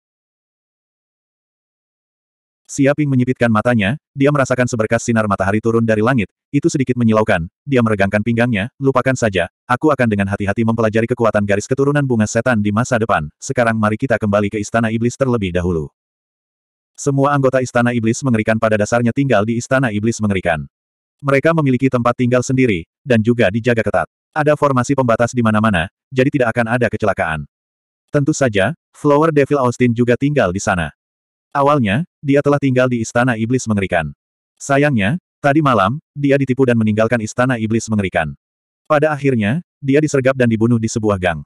Siaping menyipitkan matanya, dia merasakan seberkas sinar matahari turun dari langit, itu sedikit menyilaukan, dia meregangkan pinggangnya, lupakan saja, aku akan dengan hati-hati mempelajari kekuatan garis keturunan bunga setan di masa depan, sekarang mari kita kembali ke istana iblis terlebih dahulu. Semua anggota istana iblis mengerikan pada dasarnya tinggal di istana iblis mengerikan. Mereka memiliki tempat tinggal sendiri, dan juga dijaga ketat. Ada formasi pembatas di mana-mana, jadi tidak akan ada kecelakaan. Tentu saja, Flower Devil Austin juga tinggal di sana. Awalnya, dia telah tinggal di Istana Iblis Mengerikan. Sayangnya, tadi malam, dia ditipu dan meninggalkan Istana Iblis Mengerikan. Pada akhirnya, dia disergap dan dibunuh di sebuah gang.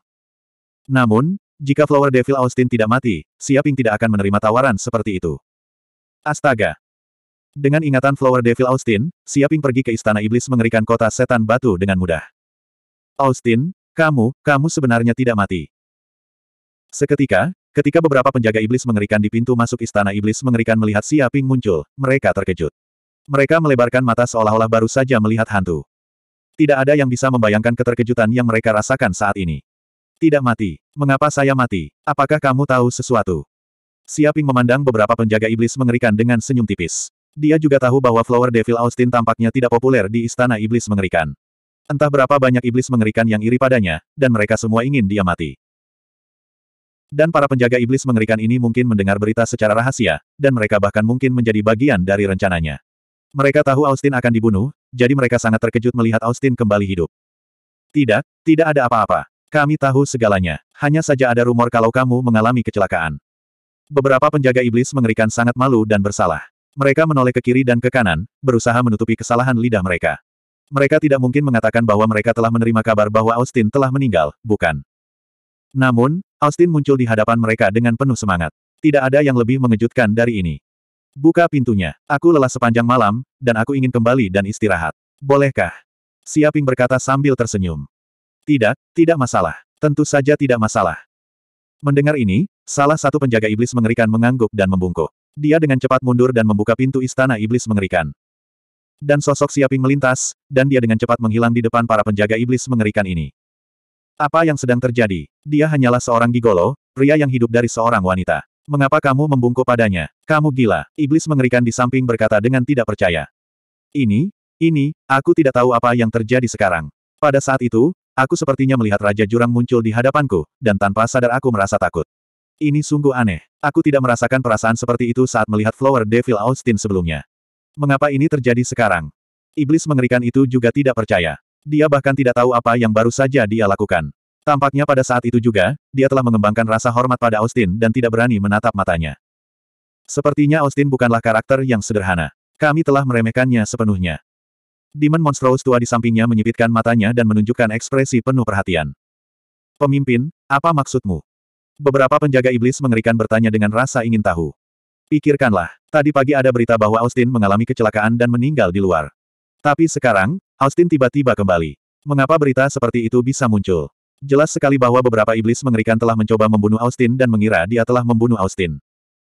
Namun, jika Flower Devil Austin tidak mati, Siaping tidak akan menerima tawaran seperti itu. Astaga! Dengan ingatan Flower Devil Austin, Siaping pergi ke Istana Iblis mengerikan kota setan batu dengan mudah. Austin, kamu, kamu sebenarnya tidak mati. Seketika, ketika beberapa penjaga iblis mengerikan di pintu masuk Istana Iblis mengerikan melihat Siaping muncul, mereka terkejut. Mereka melebarkan mata seolah-olah baru saja melihat hantu. Tidak ada yang bisa membayangkan keterkejutan yang mereka rasakan saat ini. Tidak mati. Mengapa saya mati? Apakah kamu tahu sesuatu? Siaping memandang beberapa penjaga iblis mengerikan dengan senyum tipis. Dia juga tahu bahwa Flower Devil Austin tampaknya tidak populer di Istana Iblis Mengerikan. Entah berapa banyak iblis mengerikan yang iri padanya, dan mereka semua ingin dia mati. Dan para penjaga iblis mengerikan ini mungkin mendengar berita secara rahasia, dan mereka bahkan mungkin menjadi bagian dari rencananya. Mereka tahu Austin akan dibunuh, jadi mereka sangat terkejut melihat Austin kembali hidup. Tidak, tidak ada apa-apa. Kami tahu segalanya. Hanya saja ada rumor kalau kamu mengalami kecelakaan. Beberapa penjaga iblis mengerikan sangat malu dan bersalah. Mereka menoleh ke kiri dan ke kanan, berusaha menutupi kesalahan lidah mereka. Mereka tidak mungkin mengatakan bahwa mereka telah menerima kabar bahwa Austin telah meninggal, bukan. Namun, Austin muncul di hadapan mereka dengan penuh semangat. Tidak ada yang lebih mengejutkan dari ini. Buka pintunya. Aku lelah sepanjang malam, dan aku ingin kembali dan istirahat. Bolehkah? Siaping berkata sambil tersenyum. Tidak, tidak masalah. Tentu saja tidak masalah. Mendengar ini, salah satu penjaga iblis mengerikan mengangguk dan membungkuk. Dia dengan cepat mundur dan membuka pintu istana iblis mengerikan. Dan sosok Siaping melintas, dan dia dengan cepat menghilang di depan para penjaga iblis mengerikan ini. Apa yang sedang terjadi? Dia hanyalah seorang gigolo, pria yang hidup dari seorang wanita. Mengapa kamu membungkuk padanya? Kamu gila. Iblis mengerikan di samping berkata dengan tidak percaya. Ini, ini, aku tidak tahu apa yang terjadi sekarang. Pada saat itu, aku sepertinya melihat Raja Jurang muncul di hadapanku, dan tanpa sadar aku merasa takut. Ini sungguh aneh. Aku tidak merasakan perasaan seperti itu saat melihat Flower Devil Austin sebelumnya. Mengapa ini terjadi sekarang? Iblis mengerikan itu juga tidak percaya. Dia bahkan tidak tahu apa yang baru saja dia lakukan. Tampaknya pada saat itu juga, dia telah mengembangkan rasa hormat pada Austin dan tidak berani menatap matanya. Sepertinya Austin bukanlah karakter yang sederhana. Kami telah meremehkannya sepenuhnya. Demon Monstrous tua di sampingnya menyipitkan matanya dan menunjukkan ekspresi penuh perhatian. Pemimpin, apa maksudmu? Beberapa penjaga iblis mengerikan bertanya dengan rasa ingin tahu. Pikirkanlah, tadi pagi ada berita bahwa Austin mengalami kecelakaan dan meninggal di luar. Tapi sekarang, Austin tiba-tiba kembali. Mengapa berita seperti itu bisa muncul? Jelas sekali bahwa beberapa iblis mengerikan telah mencoba membunuh Austin dan mengira dia telah membunuh Austin.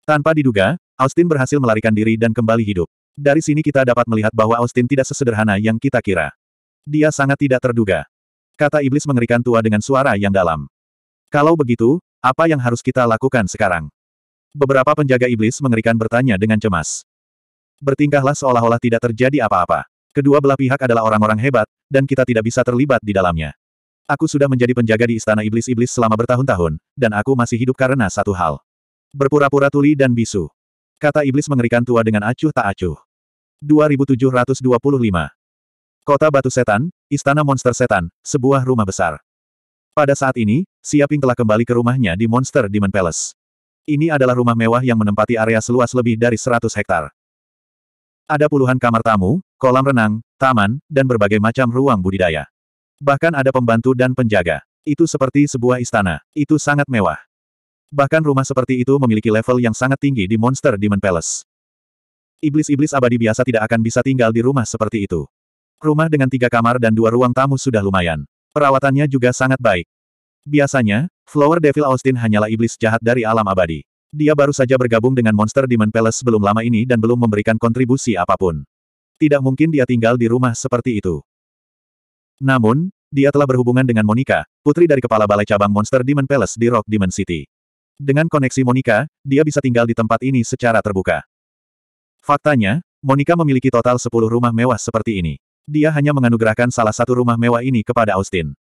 Tanpa diduga, Austin berhasil melarikan diri dan kembali hidup. Dari sini kita dapat melihat bahwa Austin tidak sesederhana yang kita kira. Dia sangat tidak terduga. Kata iblis mengerikan tua dengan suara yang dalam. Kalau begitu, apa yang harus kita lakukan sekarang? Beberapa penjaga iblis mengerikan bertanya dengan cemas. Bertingkahlah seolah-olah tidak terjadi apa-apa. Kedua belah pihak adalah orang-orang hebat, dan kita tidak bisa terlibat di dalamnya. Aku sudah menjadi penjaga di istana iblis-iblis selama bertahun-tahun, dan aku masih hidup karena satu hal. Berpura-pura tuli dan bisu. Kata iblis mengerikan tua dengan acuh tak acuh. 2725 Kota Batu Setan, Istana Monster Setan, sebuah rumah besar. Pada saat ini, Siaping telah kembali ke rumahnya di Monster Demon Palace. Ini adalah rumah mewah yang menempati area seluas lebih dari 100 hektar. Ada puluhan kamar tamu, kolam renang, taman, dan berbagai macam ruang budidaya. Bahkan ada pembantu dan penjaga. Itu seperti sebuah istana. Itu sangat mewah. Bahkan rumah seperti itu memiliki level yang sangat tinggi di Monster Demon Palace. Iblis-iblis abadi biasa tidak akan bisa tinggal di rumah seperti itu. Rumah dengan tiga kamar dan dua ruang tamu sudah lumayan. Perawatannya juga sangat baik. Biasanya, Flower Devil Austin hanyalah iblis jahat dari alam abadi. Dia baru saja bergabung dengan Monster Demon Palace belum lama ini dan belum memberikan kontribusi apapun. Tidak mungkin dia tinggal di rumah seperti itu. Namun, dia telah berhubungan dengan Monica, putri dari kepala balai cabang Monster Demon Palace di Rock Demon City. Dengan koneksi Monica, dia bisa tinggal di tempat ini secara terbuka. Faktanya, Monica memiliki total 10 rumah mewah seperti ini. Dia hanya menganugerahkan salah satu rumah mewah ini kepada Austin.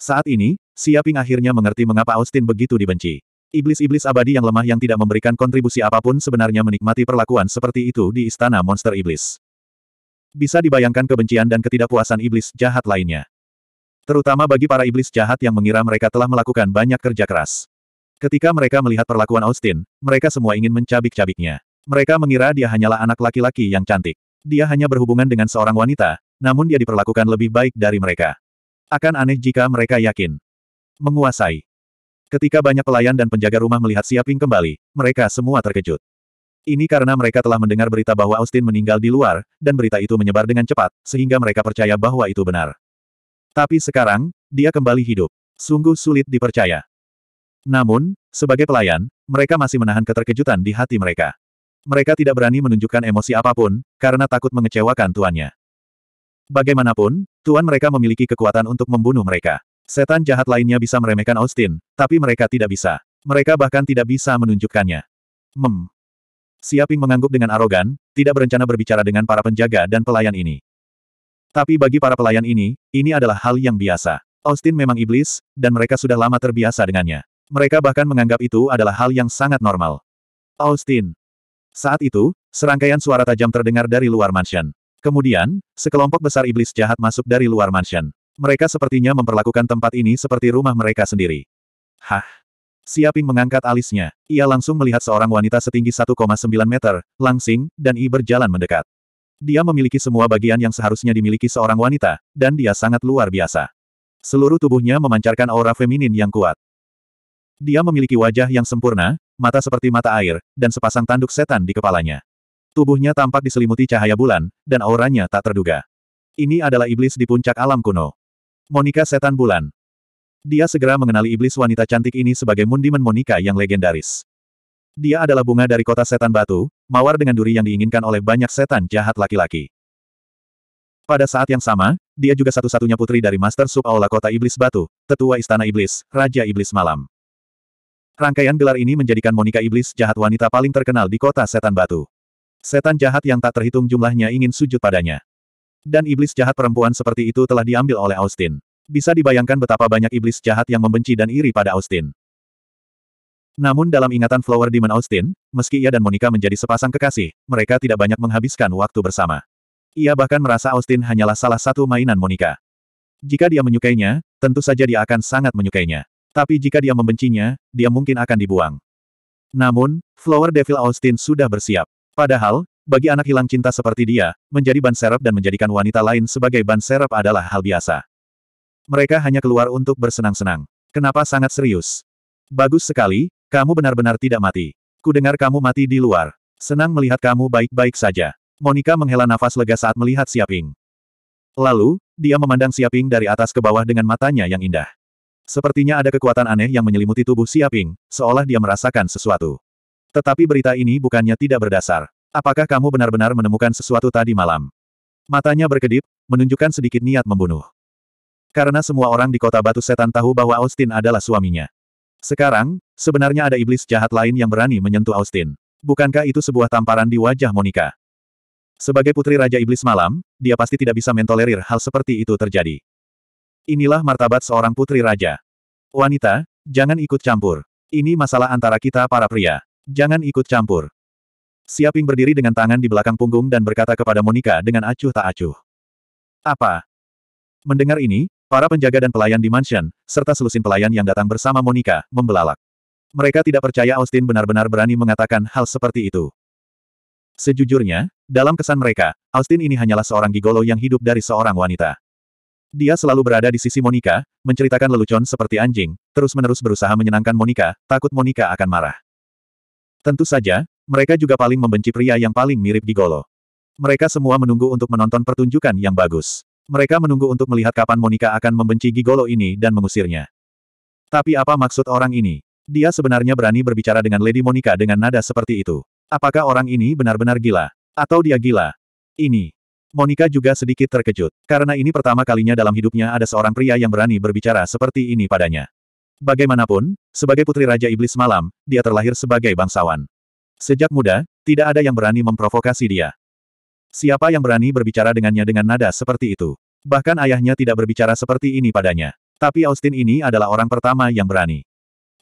Saat ini, Siaping akhirnya mengerti mengapa Austin begitu dibenci. Iblis-iblis abadi yang lemah yang tidak memberikan kontribusi apapun sebenarnya menikmati perlakuan seperti itu di istana monster iblis. Bisa dibayangkan kebencian dan ketidakpuasan iblis jahat lainnya. Terutama bagi para iblis jahat yang mengira mereka telah melakukan banyak kerja keras. Ketika mereka melihat perlakuan Austin, mereka semua ingin mencabik-cabiknya. Mereka mengira dia hanyalah anak laki-laki yang cantik. Dia hanya berhubungan dengan seorang wanita, namun dia diperlakukan lebih baik dari mereka. Akan aneh jika mereka yakin. Menguasai. Ketika banyak pelayan dan penjaga rumah melihat Siaping kembali, mereka semua terkejut. Ini karena mereka telah mendengar berita bahwa Austin meninggal di luar, dan berita itu menyebar dengan cepat, sehingga mereka percaya bahwa itu benar. Tapi sekarang, dia kembali hidup. Sungguh sulit dipercaya. Namun, sebagai pelayan, mereka masih menahan keterkejutan di hati mereka. Mereka tidak berani menunjukkan emosi apapun, karena takut mengecewakan tuannya. Bagaimanapun, tuan mereka memiliki kekuatan untuk membunuh mereka. Setan jahat lainnya bisa meremehkan Austin, tapi mereka tidak bisa. Mereka bahkan tidak bisa menunjukkannya. Mem. Siaping mengangguk dengan arogan, tidak berencana berbicara dengan para penjaga dan pelayan ini. Tapi bagi para pelayan ini, ini adalah hal yang biasa. Austin memang iblis, dan mereka sudah lama terbiasa dengannya. Mereka bahkan menganggap itu adalah hal yang sangat normal. Austin, saat itu, serangkaian suara tajam terdengar dari luar mansion. Kemudian, sekelompok besar iblis jahat masuk dari luar mansion. Mereka sepertinya memperlakukan tempat ini seperti rumah mereka sendiri. Hah? Siaping mengangkat alisnya. Ia langsung melihat seorang wanita setinggi 1,9 meter, langsing, dan I berjalan mendekat. Dia memiliki semua bagian yang seharusnya dimiliki seorang wanita, dan dia sangat luar biasa. Seluruh tubuhnya memancarkan aura feminin yang kuat. Dia memiliki wajah yang sempurna, mata seperti mata air, dan sepasang tanduk setan di kepalanya. Tubuhnya tampak diselimuti cahaya bulan, dan auranya tak terduga. Ini adalah iblis di puncak alam kuno. Monika Setan Bulan. Dia segera mengenali iblis wanita cantik ini sebagai mundiman Monika yang legendaris. Dia adalah bunga dari kota setan batu, mawar dengan duri yang diinginkan oleh banyak setan jahat laki-laki. Pada saat yang sama, dia juga satu-satunya putri dari Master Sub Aula Kota Iblis Batu, Tetua Istana Iblis, Raja Iblis Malam. Rangkaian gelar ini menjadikan Monica Iblis jahat wanita paling terkenal di kota setan batu. Setan jahat yang tak terhitung jumlahnya ingin sujud padanya. Dan iblis jahat perempuan seperti itu telah diambil oleh Austin. Bisa dibayangkan betapa banyak iblis jahat yang membenci dan iri pada Austin. Namun dalam ingatan Flower Demon Austin, meski ia dan Monica menjadi sepasang kekasih, mereka tidak banyak menghabiskan waktu bersama. Ia bahkan merasa Austin hanyalah salah satu mainan Monica. Jika dia menyukainya, tentu saja dia akan sangat menyukainya. Tapi jika dia membencinya, dia mungkin akan dibuang. Namun, Flower Devil Austin sudah bersiap. Padahal, bagi anak hilang cinta seperti dia, menjadi ban serep dan menjadikan wanita lain sebagai ban serep adalah hal biasa. Mereka hanya keluar untuk bersenang-senang. Kenapa sangat serius? Bagus sekali, kamu benar-benar tidak mati. Kudengar kamu mati di luar. Senang melihat kamu baik-baik saja. Monica menghela nafas lega saat melihat Siaping. Lalu, dia memandang Siaping dari atas ke bawah dengan matanya yang indah. Sepertinya ada kekuatan aneh yang menyelimuti tubuh Siaping, seolah dia merasakan sesuatu. Tetapi berita ini bukannya tidak berdasar. Apakah kamu benar-benar menemukan sesuatu tadi malam? Matanya berkedip, menunjukkan sedikit niat membunuh. Karena semua orang di kota batu setan tahu bahwa Austin adalah suaminya. Sekarang, sebenarnya ada iblis jahat lain yang berani menyentuh Austin. Bukankah itu sebuah tamparan di wajah Monica? Sebagai putri Raja Iblis Malam, dia pasti tidak bisa mentolerir hal seperti itu terjadi. Inilah martabat seorang putri raja. Wanita, jangan ikut campur. Ini masalah antara kita para pria. Jangan ikut campur. Siaping berdiri dengan tangan di belakang punggung dan berkata kepada Monica dengan acuh tak acuh. Apa? Mendengar ini, para penjaga dan pelayan di mansion, serta selusin pelayan yang datang bersama Monica, membelalak. Mereka tidak percaya Austin benar-benar berani mengatakan hal seperti itu. Sejujurnya, dalam kesan mereka, Austin ini hanyalah seorang gigolo yang hidup dari seorang wanita. Dia selalu berada di sisi Monica, menceritakan lelucon seperti anjing, terus-menerus berusaha menyenangkan Monica, takut Monica akan marah. Tentu saja, mereka juga paling membenci pria yang paling mirip di Golo. Mereka semua menunggu untuk menonton pertunjukan yang bagus. Mereka menunggu untuk melihat kapan Monica akan membenci Gigolo ini dan mengusirnya. Tapi apa maksud orang ini? Dia sebenarnya berani berbicara dengan Lady Monica dengan nada seperti itu. Apakah orang ini benar-benar gila? Atau dia gila? Ini. Monica juga sedikit terkejut, karena ini pertama kalinya dalam hidupnya ada seorang pria yang berani berbicara seperti ini padanya. Bagaimanapun, sebagai putri Raja Iblis Malam, dia terlahir sebagai bangsawan. Sejak muda, tidak ada yang berani memprovokasi dia. Siapa yang berani berbicara dengannya dengan nada seperti itu? Bahkan ayahnya tidak berbicara seperti ini padanya. Tapi Austin ini adalah orang pertama yang berani.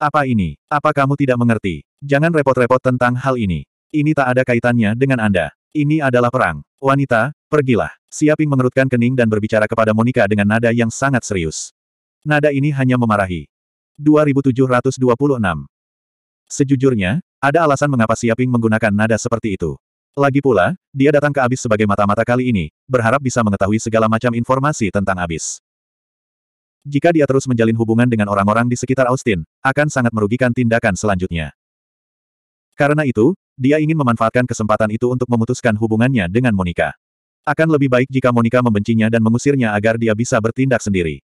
Apa ini? Apa kamu tidak mengerti? Jangan repot-repot tentang hal ini. Ini tak ada kaitannya dengan Anda. Ini adalah perang. Wanita, Pergilah. Siaping mengerutkan kening dan berbicara kepada Monica dengan nada yang sangat serius. Nada ini hanya memarahi. 2726. Sejujurnya, ada alasan mengapa Siaping menggunakan nada seperti itu. Lagi pula, dia datang ke Abis sebagai mata-mata kali ini, berharap bisa mengetahui segala macam informasi tentang Abis. Jika dia terus menjalin hubungan dengan orang-orang di sekitar Austin, akan sangat merugikan tindakan selanjutnya. Karena itu, dia ingin memanfaatkan kesempatan itu untuk memutuskan hubungannya dengan Monica. Akan lebih baik jika Monica membencinya dan mengusirnya agar dia bisa bertindak sendiri.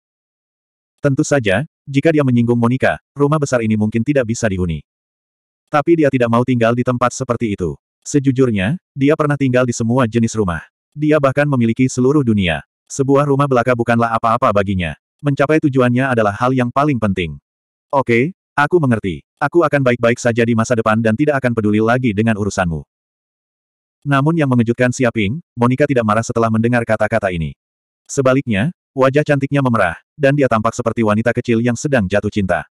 Tentu saja, jika dia menyinggung Monica, rumah besar ini mungkin tidak bisa dihuni. Tapi dia tidak mau tinggal di tempat seperti itu. Sejujurnya, dia pernah tinggal di semua jenis rumah. Dia bahkan memiliki seluruh dunia. Sebuah rumah belaka bukanlah apa-apa baginya. Mencapai tujuannya adalah hal yang paling penting. Oke, aku mengerti. Aku akan baik-baik saja di masa depan dan tidak akan peduli lagi dengan urusanmu. Namun yang mengejutkan Siaping, Monica tidak marah setelah mendengar kata-kata ini. Sebaliknya, wajah cantiknya memerah, dan dia tampak seperti wanita kecil yang sedang jatuh cinta.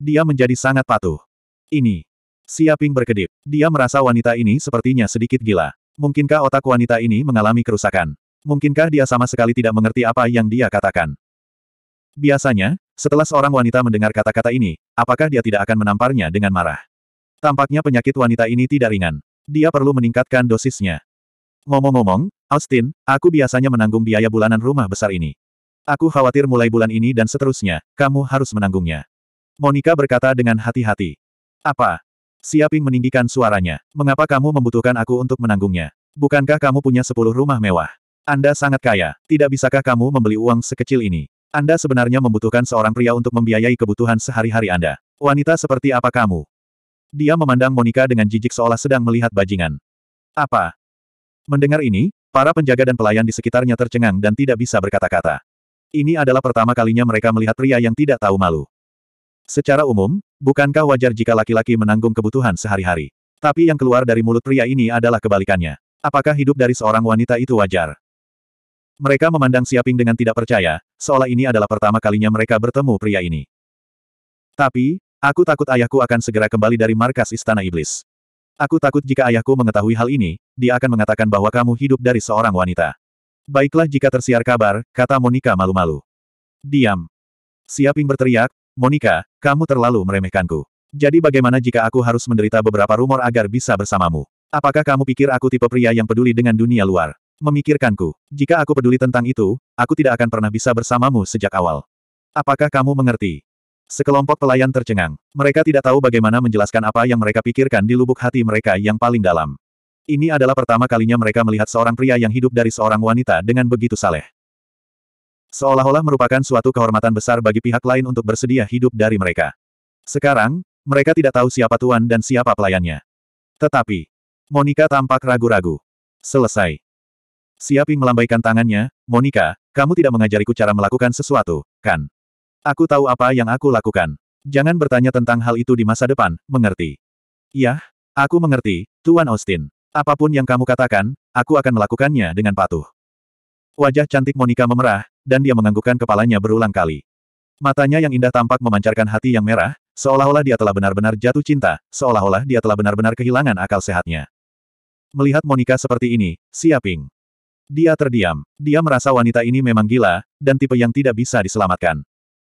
Dia menjadi sangat patuh. Ini. Siaping berkedip. Dia merasa wanita ini sepertinya sedikit gila. Mungkinkah otak wanita ini mengalami kerusakan? Mungkinkah dia sama sekali tidak mengerti apa yang dia katakan? Biasanya, setelah seorang wanita mendengar kata-kata ini, apakah dia tidak akan menamparnya dengan marah? Tampaknya penyakit wanita ini tidak ringan. Dia perlu meningkatkan dosisnya. Ngomong-ngomong, Austin, aku biasanya menanggung biaya bulanan rumah besar ini. Aku khawatir mulai bulan ini dan seterusnya, kamu harus menanggungnya. Monica berkata dengan hati-hati. Apa? Siaping meninggikan suaranya. Mengapa kamu membutuhkan aku untuk menanggungnya? Bukankah kamu punya sepuluh rumah mewah? Anda sangat kaya. Tidak bisakah kamu membeli uang sekecil ini? Anda sebenarnya membutuhkan seorang pria untuk membiayai kebutuhan sehari-hari Anda. Wanita seperti apa kamu? Dia memandang Monica dengan jijik seolah sedang melihat bajingan. Apa? Mendengar ini, para penjaga dan pelayan di sekitarnya tercengang dan tidak bisa berkata-kata. Ini adalah pertama kalinya mereka melihat pria yang tidak tahu malu. Secara umum, bukankah wajar jika laki-laki menanggung kebutuhan sehari-hari? Tapi yang keluar dari mulut pria ini adalah kebalikannya. Apakah hidup dari seorang wanita itu wajar? Mereka memandang Siaping dengan tidak percaya, seolah ini adalah pertama kalinya mereka bertemu pria ini. Tapi, Aku takut ayahku akan segera kembali dari markas Istana Iblis. Aku takut jika ayahku mengetahui hal ini, dia akan mengatakan bahwa kamu hidup dari seorang wanita. Baiklah jika tersiar kabar, kata Monica malu-malu. Diam. Siaping berteriak, Monica, kamu terlalu meremehkanku. Jadi bagaimana jika aku harus menderita beberapa rumor agar bisa bersamamu? Apakah kamu pikir aku tipe pria yang peduli dengan dunia luar? Memikirkanku. Jika aku peduli tentang itu, aku tidak akan pernah bisa bersamamu sejak awal. Apakah kamu mengerti? Sekelompok pelayan tercengang. Mereka tidak tahu bagaimana menjelaskan apa yang mereka pikirkan di lubuk hati mereka yang paling dalam. Ini adalah pertama kalinya mereka melihat seorang pria yang hidup dari seorang wanita dengan begitu saleh. Seolah-olah merupakan suatu kehormatan besar bagi pihak lain untuk bersedia hidup dari mereka. Sekarang, mereka tidak tahu siapa tuan dan siapa pelayannya. Tetapi, Monica tampak ragu-ragu. Selesai. Siaping melambaikan tangannya, Monica, kamu tidak mengajariku cara melakukan sesuatu, kan? Aku tahu apa yang aku lakukan. Jangan bertanya tentang hal itu di masa depan, mengerti? Yah, aku mengerti, Tuan Austin. Apapun yang kamu katakan, aku akan melakukannya dengan patuh. Wajah cantik Monica memerah, dan dia menganggukkan kepalanya berulang kali. Matanya yang indah tampak memancarkan hati yang merah, seolah-olah dia telah benar-benar jatuh cinta, seolah-olah dia telah benar-benar kehilangan akal sehatnya. Melihat Monica seperti ini, Siaping. Dia terdiam. Dia merasa wanita ini memang gila, dan tipe yang tidak bisa diselamatkan.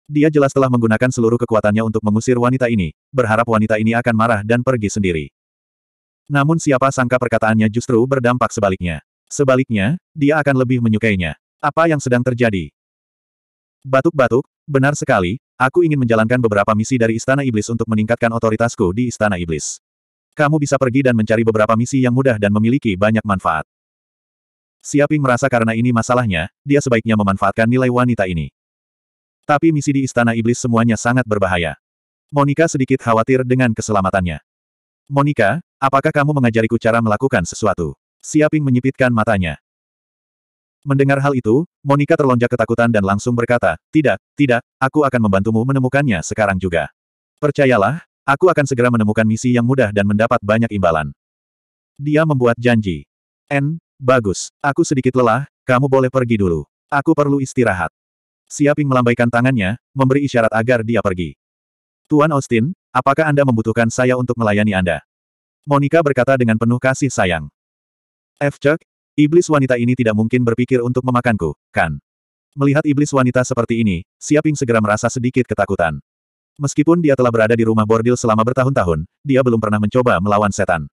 Dia jelas telah menggunakan seluruh kekuatannya untuk mengusir wanita ini, berharap wanita ini akan marah dan pergi sendiri. Namun siapa sangka perkataannya justru berdampak sebaliknya. Sebaliknya, dia akan lebih menyukainya. Apa yang sedang terjadi? Batuk-batuk, benar sekali, aku ingin menjalankan beberapa misi dari Istana Iblis untuk meningkatkan otoritasku di Istana Iblis. Kamu bisa pergi dan mencari beberapa misi yang mudah dan memiliki banyak manfaat. Siaping merasa karena ini masalahnya, dia sebaiknya memanfaatkan nilai wanita ini. Tapi misi di Istana Iblis semuanya sangat berbahaya. Monica sedikit khawatir dengan keselamatannya. Monica, apakah kamu mengajariku cara melakukan sesuatu? Siaping menyipitkan matanya. Mendengar hal itu, Monica terlonjak ketakutan dan langsung berkata, Tidak, tidak, aku akan membantumu menemukannya sekarang juga. Percayalah, aku akan segera menemukan misi yang mudah dan mendapat banyak imbalan. Dia membuat janji. N, bagus, aku sedikit lelah, kamu boleh pergi dulu. Aku perlu istirahat. Siaping melambaikan tangannya, memberi isyarat agar dia pergi. Tuan Austin, apakah Anda membutuhkan saya untuk melayani Anda? Monica berkata dengan penuh kasih sayang. F. Chuck, iblis wanita ini tidak mungkin berpikir untuk memakanku, kan? Melihat iblis wanita seperti ini, Siaping segera merasa sedikit ketakutan. Meskipun dia telah berada di rumah bordil selama bertahun-tahun, dia belum pernah mencoba melawan setan.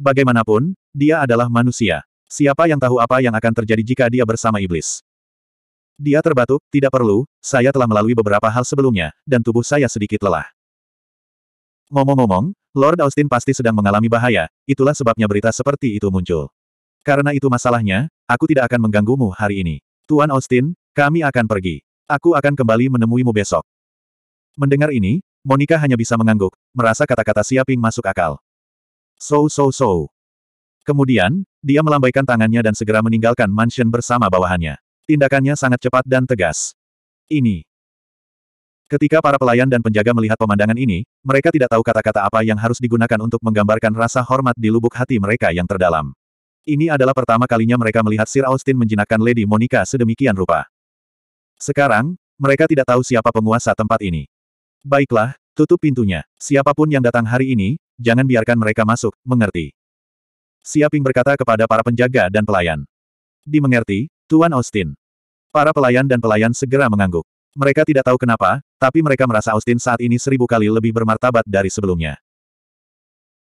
Bagaimanapun, dia adalah manusia. Siapa yang tahu apa yang akan terjadi jika dia bersama iblis? Dia terbatuk, tidak perlu, saya telah melalui beberapa hal sebelumnya, dan tubuh saya sedikit lelah. Ngomong-ngomong, Lord Austin pasti sedang mengalami bahaya, itulah sebabnya berita seperti itu muncul. Karena itu masalahnya, aku tidak akan mengganggumu hari ini. Tuan Austin, kami akan pergi. Aku akan kembali menemuimu besok. Mendengar ini, Monica hanya bisa mengangguk, merasa kata-kata Siaping masuk akal. So so so. Kemudian, dia melambaikan tangannya dan segera meninggalkan mansion bersama bawahannya. Tindakannya sangat cepat dan tegas. Ini. Ketika para pelayan dan penjaga melihat pemandangan ini, mereka tidak tahu kata-kata apa yang harus digunakan untuk menggambarkan rasa hormat di lubuk hati mereka yang terdalam. Ini adalah pertama kalinya mereka melihat Sir Austin menjinakkan Lady Monica sedemikian rupa. Sekarang, mereka tidak tahu siapa penguasa tempat ini. Baiklah, tutup pintunya. Siapapun yang datang hari ini, jangan biarkan mereka masuk, mengerti. Siaping berkata kepada para penjaga dan pelayan. Dimengerti, Tuan Austin. Para pelayan dan pelayan segera mengangguk. Mereka tidak tahu kenapa, tapi mereka merasa Austin saat ini seribu kali lebih bermartabat dari sebelumnya.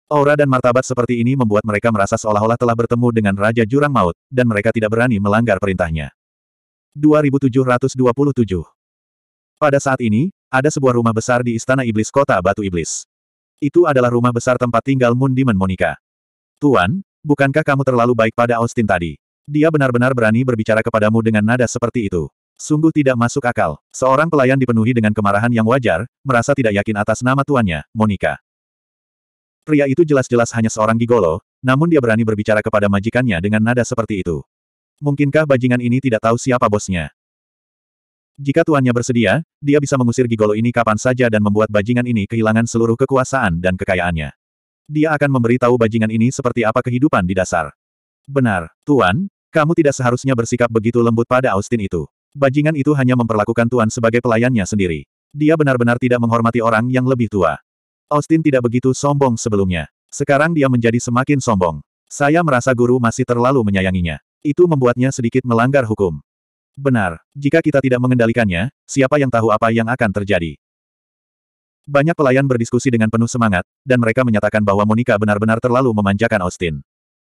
Aura dan martabat seperti ini membuat mereka merasa seolah-olah telah bertemu dengan Raja Jurang Maut, dan mereka tidak berani melanggar perintahnya. 2727 Pada saat ini, ada sebuah rumah besar di Istana Iblis Kota Batu Iblis. Itu adalah rumah besar tempat tinggal Mundiman Monica. Tuan, bukankah kamu terlalu baik pada Austin tadi? Dia benar-benar berani berbicara kepadamu dengan nada seperti itu. Sungguh tidak masuk akal. Seorang pelayan dipenuhi dengan kemarahan yang wajar, merasa tidak yakin atas nama tuannya, Monica. Pria itu jelas-jelas hanya seorang gigolo, namun dia berani berbicara kepada majikannya dengan nada seperti itu. Mungkinkah bajingan ini tidak tahu siapa bosnya? Jika tuannya bersedia, dia bisa mengusir gigolo ini kapan saja dan membuat bajingan ini kehilangan seluruh kekuasaan dan kekayaannya. Dia akan memberitahu bajingan ini seperti apa kehidupan di dasar. Benar, Tuan, kamu tidak seharusnya bersikap begitu lembut pada Austin itu. Bajingan itu hanya memperlakukan Tuan sebagai pelayannya sendiri. Dia benar-benar tidak menghormati orang yang lebih tua. Austin tidak begitu sombong sebelumnya. Sekarang dia menjadi semakin sombong. Saya merasa guru masih terlalu menyayanginya. Itu membuatnya sedikit melanggar hukum. Benar, jika kita tidak mengendalikannya, siapa yang tahu apa yang akan terjadi? Banyak pelayan berdiskusi dengan penuh semangat, dan mereka menyatakan bahwa Monica benar-benar terlalu memanjakan Austin.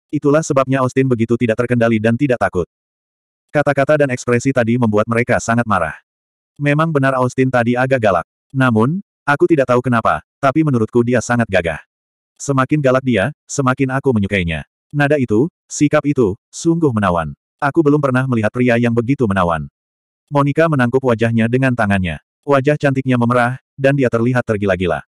Itulah sebabnya Austin begitu tidak terkendali dan tidak takut. Kata-kata dan ekspresi tadi membuat mereka sangat marah. Memang benar Austin tadi agak galak. Namun, aku tidak tahu kenapa, tapi menurutku dia sangat gagah. Semakin galak dia, semakin aku menyukainya. Nada itu, sikap itu, sungguh menawan. Aku belum pernah melihat pria yang begitu menawan. Monica menangkup wajahnya dengan tangannya. Wajah cantiknya memerah, dan dia terlihat tergila-gila.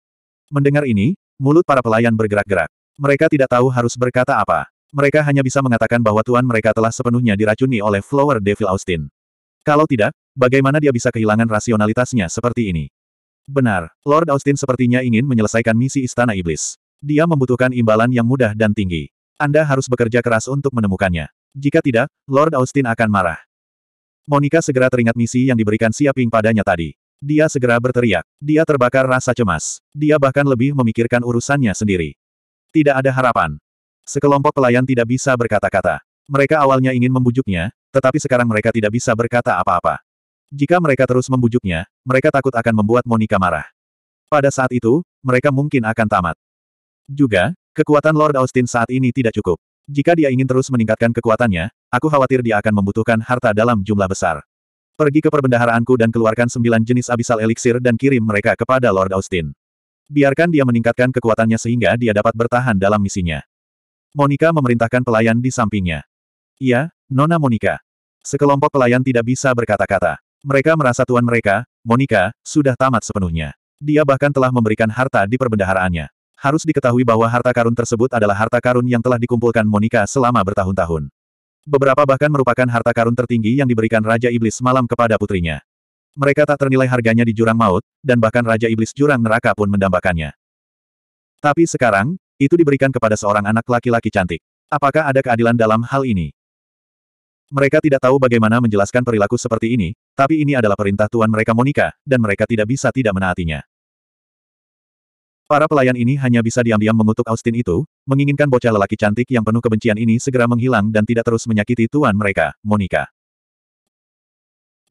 Mendengar ini, mulut para pelayan bergerak-gerak. Mereka tidak tahu harus berkata apa. Mereka hanya bisa mengatakan bahwa tuan mereka telah sepenuhnya diracuni oleh Flower Devil Austin. Kalau tidak, bagaimana dia bisa kehilangan rasionalitasnya seperti ini? Benar, Lord Austin sepertinya ingin menyelesaikan misi Istana Iblis. Dia membutuhkan imbalan yang mudah dan tinggi. Anda harus bekerja keras untuk menemukannya. Jika tidak, Lord Austin akan marah. Monica segera teringat misi yang diberikan Siaping padanya tadi. Dia segera berteriak. Dia terbakar rasa cemas. Dia bahkan lebih memikirkan urusannya sendiri. Tidak ada harapan. Sekelompok pelayan tidak bisa berkata-kata. Mereka awalnya ingin membujuknya, tetapi sekarang mereka tidak bisa berkata apa-apa. Jika mereka terus membujuknya, mereka takut akan membuat Monica marah. Pada saat itu, mereka mungkin akan tamat. Juga, kekuatan Lord Austin saat ini tidak cukup. Jika dia ingin terus meningkatkan kekuatannya, aku khawatir dia akan membutuhkan harta dalam jumlah besar. Pergi ke perbendaharaanku dan keluarkan sembilan jenis abisal eliksir dan kirim mereka kepada Lord Austin. Biarkan dia meningkatkan kekuatannya sehingga dia dapat bertahan dalam misinya. Monika memerintahkan pelayan di sampingnya. Iya, Nona Monika. Sekelompok pelayan tidak bisa berkata-kata. Mereka merasa tuan mereka, Monika, sudah tamat sepenuhnya. Dia bahkan telah memberikan harta di perbendaharaannya. Harus diketahui bahwa harta karun tersebut adalah harta karun yang telah dikumpulkan Monika selama bertahun-tahun. Beberapa bahkan merupakan harta karun tertinggi yang diberikan Raja Iblis malam kepada putrinya. Mereka tak ternilai harganya di jurang maut, dan bahkan Raja Iblis jurang neraka pun mendambakannya. Tapi sekarang, itu diberikan kepada seorang anak laki-laki cantik. Apakah ada keadilan dalam hal ini? Mereka tidak tahu bagaimana menjelaskan perilaku seperti ini, tapi ini adalah perintah tuan mereka Monica, dan mereka tidak bisa tidak menaatinya. Para pelayan ini hanya bisa diam-diam mengutuk Austin itu, menginginkan bocah lelaki cantik yang penuh kebencian ini segera menghilang dan tidak terus menyakiti tuan mereka, Monica.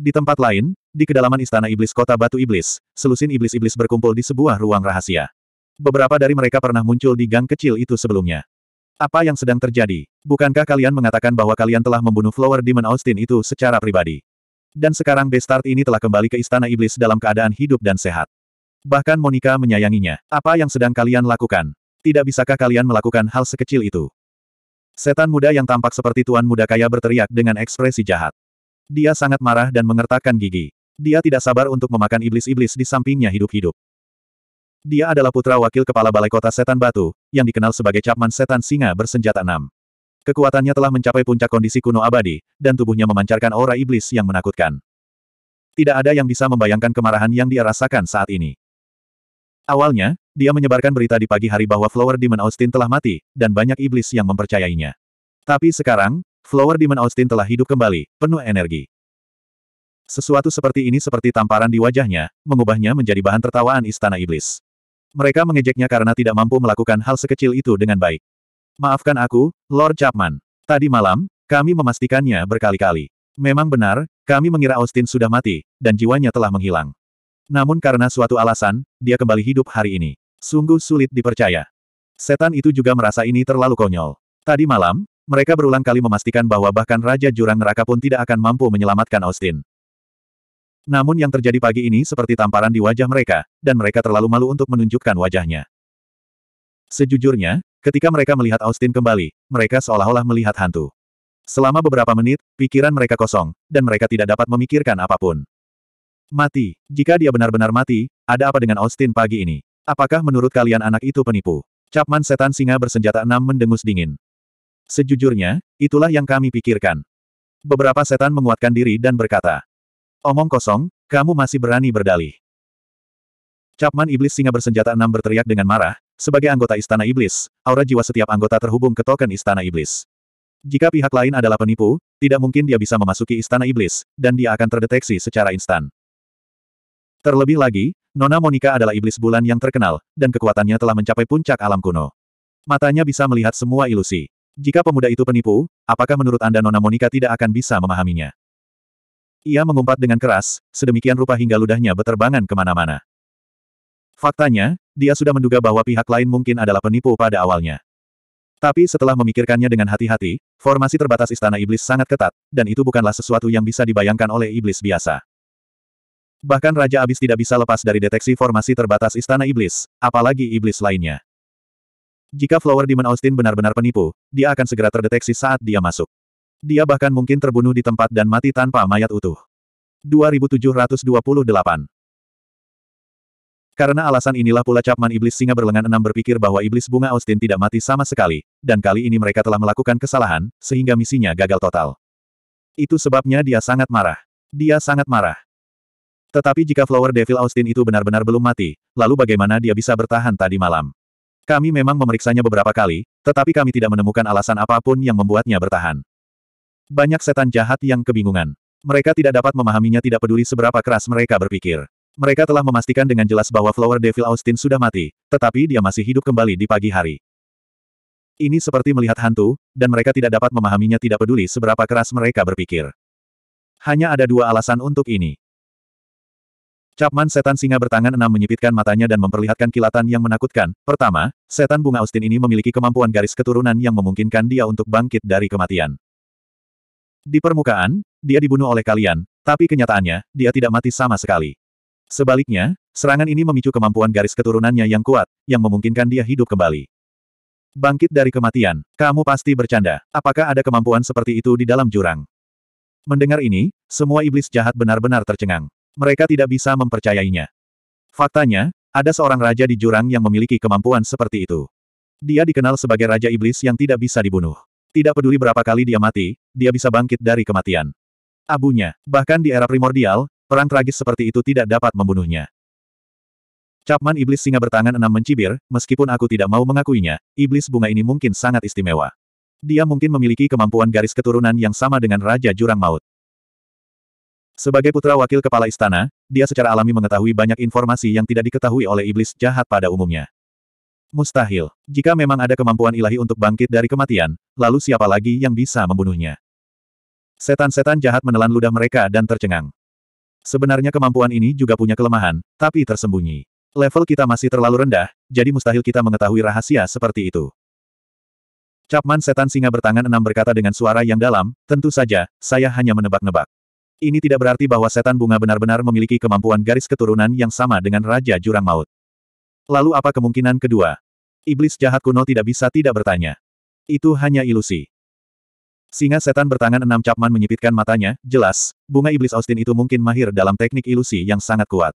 Di tempat lain, di kedalaman istana iblis kota batu iblis, selusin iblis-iblis berkumpul di sebuah ruang rahasia. Beberapa dari mereka pernah muncul di gang kecil itu sebelumnya. Apa yang sedang terjadi? Bukankah kalian mengatakan bahwa kalian telah membunuh Flower Demon Austin itu secara pribadi? Dan sekarang Bestart ini telah kembali ke Istana Iblis dalam keadaan hidup dan sehat. Bahkan Monica menyayanginya. Apa yang sedang kalian lakukan? Tidak bisakah kalian melakukan hal sekecil itu? Setan muda yang tampak seperti tuan muda kaya berteriak dengan ekspresi jahat. Dia sangat marah dan mengertakkan gigi. Dia tidak sabar untuk memakan iblis-iblis di sampingnya hidup-hidup. Dia adalah putra wakil kepala Balai Kota Setan Batu, yang dikenal sebagai Capman Setan Singa bersenjata enam. Kekuatannya telah mencapai puncak kondisi kuno abadi, dan tubuhnya memancarkan aura iblis yang menakutkan. Tidak ada yang bisa membayangkan kemarahan yang dia rasakan saat ini. Awalnya, dia menyebarkan berita di pagi hari bahwa Flower Demon Austin telah mati, dan banyak iblis yang mempercayainya. Tapi sekarang, Flower Demon Austin telah hidup kembali, penuh energi. Sesuatu seperti ini seperti tamparan di wajahnya, mengubahnya menjadi bahan tertawaan istana iblis. Mereka mengejeknya karena tidak mampu melakukan hal sekecil itu dengan baik. Maafkan aku, Lord Chapman. Tadi malam, kami memastikannya berkali-kali. Memang benar, kami mengira Austin sudah mati, dan jiwanya telah menghilang. Namun karena suatu alasan, dia kembali hidup hari ini. Sungguh sulit dipercaya. Setan itu juga merasa ini terlalu konyol. Tadi malam, mereka berulang kali memastikan bahwa bahkan Raja Jurang Neraka pun tidak akan mampu menyelamatkan Austin. Namun yang terjadi pagi ini seperti tamparan di wajah mereka, dan mereka terlalu malu untuk menunjukkan wajahnya. Sejujurnya, ketika mereka melihat Austin kembali, mereka seolah-olah melihat hantu. Selama beberapa menit, pikiran mereka kosong, dan mereka tidak dapat memikirkan apapun. Mati. Jika dia benar-benar mati, ada apa dengan Austin pagi ini? Apakah menurut kalian anak itu penipu? Capman setan singa bersenjata enam mendengus dingin. Sejujurnya, itulah yang kami pikirkan. Beberapa setan menguatkan diri dan berkata, Omong kosong, kamu masih berani berdalih. Capman Iblis Singa bersenjata enam berteriak dengan marah, sebagai anggota Istana Iblis, aura jiwa setiap anggota terhubung ke token Istana Iblis. Jika pihak lain adalah penipu, tidak mungkin dia bisa memasuki Istana Iblis, dan dia akan terdeteksi secara instan. Terlebih lagi, Nona Monica adalah iblis bulan yang terkenal, dan kekuatannya telah mencapai puncak alam kuno. Matanya bisa melihat semua ilusi. Jika pemuda itu penipu, apakah menurut Anda Nona Monica tidak akan bisa memahaminya? Ia mengumpat dengan keras, sedemikian rupa hingga ludahnya beterbangan kemana-mana. Faktanya, dia sudah menduga bahwa pihak lain mungkin adalah penipu pada awalnya. Tapi setelah memikirkannya dengan hati-hati, formasi terbatas istana iblis sangat ketat, dan itu bukanlah sesuatu yang bisa dibayangkan oleh iblis biasa. Bahkan Raja Abis tidak bisa lepas dari deteksi formasi terbatas istana iblis, apalagi iblis lainnya. Jika Flower Demon Austin benar-benar penipu, dia akan segera terdeteksi saat dia masuk. Dia bahkan mungkin terbunuh di tempat dan mati tanpa mayat utuh. 2728 Karena alasan inilah pula Chapman Iblis Singa Berlengan Enam berpikir bahwa Iblis Bunga Austin tidak mati sama sekali, dan kali ini mereka telah melakukan kesalahan, sehingga misinya gagal total. Itu sebabnya dia sangat marah. Dia sangat marah. Tetapi jika Flower Devil Austin itu benar-benar belum mati, lalu bagaimana dia bisa bertahan tadi malam? Kami memang memeriksanya beberapa kali, tetapi kami tidak menemukan alasan apapun yang membuatnya bertahan. Banyak setan jahat yang kebingungan. Mereka tidak dapat memahaminya tidak peduli seberapa keras mereka berpikir. Mereka telah memastikan dengan jelas bahwa Flower Devil Austin sudah mati, tetapi dia masih hidup kembali di pagi hari. Ini seperti melihat hantu, dan mereka tidak dapat memahaminya tidak peduli seberapa keras mereka berpikir. Hanya ada dua alasan untuk ini. Capman setan singa bertangan enam menyipitkan matanya dan memperlihatkan kilatan yang menakutkan. Pertama, setan bunga Austin ini memiliki kemampuan garis keturunan yang memungkinkan dia untuk bangkit dari kematian. Di permukaan, dia dibunuh oleh kalian, tapi kenyataannya, dia tidak mati sama sekali. Sebaliknya, serangan ini memicu kemampuan garis keturunannya yang kuat, yang memungkinkan dia hidup kembali. Bangkit dari kematian, kamu pasti bercanda. Apakah ada kemampuan seperti itu di dalam jurang? Mendengar ini, semua iblis jahat benar-benar tercengang. Mereka tidak bisa mempercayainya. Faktanya, ada seorang raja di jurang yang memiliki kemampuan seperti itu. Dia dikenal sebagai Raja Iblis yang tidak bisa dibunuh. Tidak peduli berapa kali dia mati, dia bisa bangkit dari kematian. Abunya, bahkan di era primordial, perang tragis seperti itu tidak dapat membunuhnya. Capman iblis singa bertangan enam mencibir, meskipun aku tidak mau mengakuinya, iblis bunga ini mungkin sangat istimewa. Dia mungkin memiliki kemampuan garis keturunan yang sama dengan Raja Jurang Maut. Sebagai putra wakil kepala istana, dia secara alami mengetahui banyak informasi yang tidak diketahui oleh iblis jahat pada umumnya. Mustahil. Jika memang ada kemampuan ilahi untuk bangkit dari kematian, lalu siapa lagi yang bisa membunuhnya? Setan-setan jahat menelan ludah mereka dan tercengang. Sebenarnya kemampuan ini juga punya kelemahan, tapi tersembunyi. Level kita masih terlalu rendah, jadi mustahil kita mengetahui rahasia seperti itu. Capman setan singa bertangan enam berkata dengan suara yang dalam, tentu saja, saya hanya menebak-nebak. Ini tidak berarti bahwa setan bunga benar-benar memiliki kemampuan garis keturunan yang sama dengan Raja Jurang Maut. Lalu apa kemungkinan kedua? Iblis jahat kuno tidak bisa tidak bertanya. Itu hanya ilusi. Singa setan bertangan enam capman menyipitkan matanya, jelas, bunga iblis Austin itu mungkin mahir dalam teknik ilusi yang sangat kuat.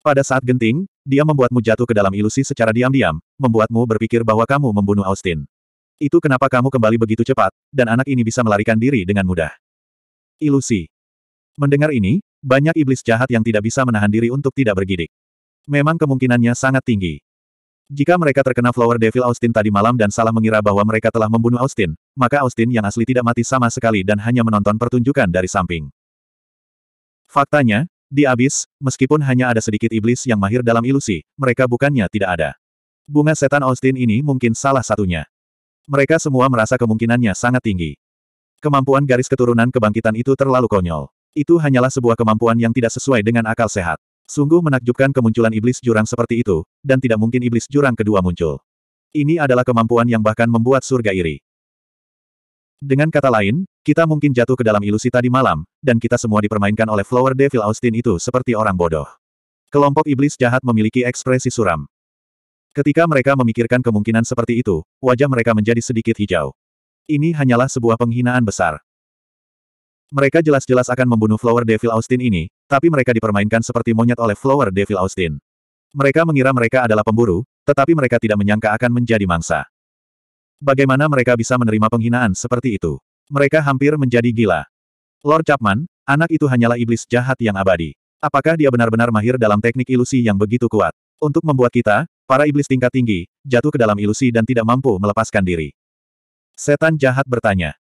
Pada saat genting, dia membuatmu jatuh ke dalam ilusi secara diam-diam, membuatmu berpikir bahwa kamu membunuh Austin. Itu kenapa kamu kembali begitu cepat, dan anak ini bisa melarikan diri dengan mudah. Ilusi. Mendengar ini, banyak iblis jahat yang tidak bisa menahan diri untuk tidak bergidik. Memang kemungkinannya sangat tinggi. Jika mereka terkena Flower Devil Austin tadi malam dan salah mengira bahwa mereka telah membunuh Austin, maka Austin yang asli tidak mati sama sekali dan hanya menonton pertunjukan dari samping. Faktanya, di Abis, meskipun hanya ada sedikit iblis yang mahir dalam ilusi, mereka bukannya tidak ada. Bunga setan Austin ini mungkin salah satunya. Mereka semua merasa kemungkinannya sangat tinggi. Kemampuan garis keturunan kebangkitan itu terlalu konyol. Itu hanyalah sebuah kemampuan yang tidak sesuai dengan akal sehat. Sungguh menakjubkan kemunculan iblis jurang seperti itu, dan tidak mungkin iblis jurang kedua muncul. Ini adalah kemampuan yang bahkan membuat surga iri. Dengan kata lain, kita mungkin jatuh ke dalam ilusi tadi malam, dan kita semua dipermainkan oleh Flower Devil Austin itu seperti orang bodoh. Kelompok iblis jahat memiliki ekspresi suram. Ketika mereka memikirkan kemungkinan seperti itu, wajah mereka menjadi sedikit hijau. Ini hanyalah sebuah penghinaan besar. Mereka jelas-jelas akan membunuh Flower Devil Austin ini, tapi mereka dipermainkan seperti monyet oleh Flower Devil Austin. Mereka mengira mereka adalah pemburu, tetapi mereka tidak menyangka akan menjadi mangsa. Bagaimana mereka bisa menerima penghinaan seperti itu? Mereka hampir menjadi gila. Lord Chapman, anak itu hanyalah iblis jahat yang abadi. Apakah dia benar-benar mahir dalam teknik ilusi yang begitu kuat? Untuk membuat kita, para iblis tingkat tinggi, jatuh ke dalam ilusi dan tidak mampu melepaskan diri. Setan jahat bertanya.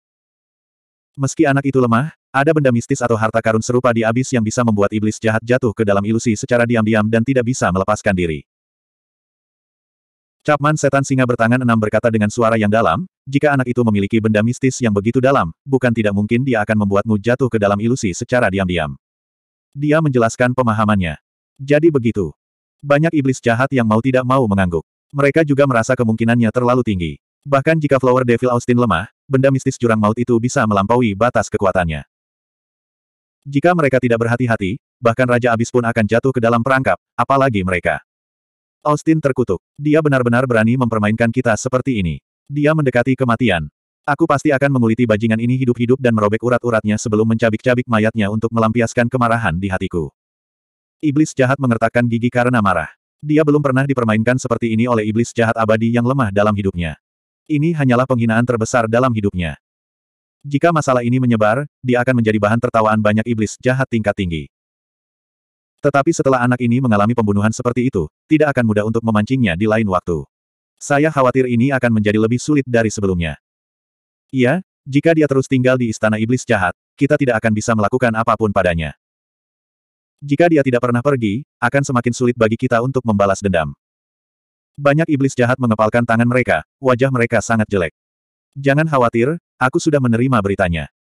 Meski anak itu lemah, ada benda mistis atau harta karun serupa di abis yang bisa membuat iblis jahat jatuh ke dalam ilusi secara diam-diam dan tidak bisa melepaskan diri. Capman setan singa bertangan enam berkata dengan suara yang dalam, jika anak itu memiliki benda mistis yang begitu dalam, bukan tidak mungkin dia akan membuatmu jatuh ke dalam ilusi secara diam-diam. Dia menjelaskan pemahamannya. Jadi begitu. Banyak iblis jahat yang mau tidak mau mengangguk. Mereka juga merasa kemungkinannya terlalu tinggi. Bahkan jika Flower Devil Austin lemah, benda mistis jurang maut itu bisa melampaui batas kekuatannya. Jika mereka tidak berhati-hati, bahkan Raja Abis pun akan jatuh ke dalam perangkap, apalagi mereka. Austin terkutuk. Dia benar-benar berani mempermainkan kita seperti ini. Dia mendekati kematian. Aku pasti akan menguliti bajingan ini hidup-hidup dan merobek urat-uratnya sebelum mencabik-cabik mayatnya untuk melampiaskan kemarahan di hatiku. Iblis jahat mengertakkan gigi karena marah. Dia belum pernah dipermainkan seperti ini oleh iblis jahat abadi yang lemah dalam hidupnya. Ini hanyalah penghinaan terbesar dalam hidupnya. Jika masalah ini menyebar, dia akan menjadi bahan tertawaan banyak iblis jahat tingkat tinggi. Tetapi setelah anak ini mengalami pembunuhan seperti itu, tidak akan mudah untuk memancingnya di lain waktu. Saya khawatir ini akan menjadi lebih sulit dari sebelumnya. Iya, jika dia terus tinggal di istana iblis jahat, kita tidak akan bisa melakukan apapun padanya. Jika dia tidak pernah pergi, akan semakin sulit bagi kita untuk membalas dendam. Banyak iblis jahat mengepalkan tangan mereka, wajah mereka sangat jelek. Jangan khawatir, Aku sudah menerima beritanya.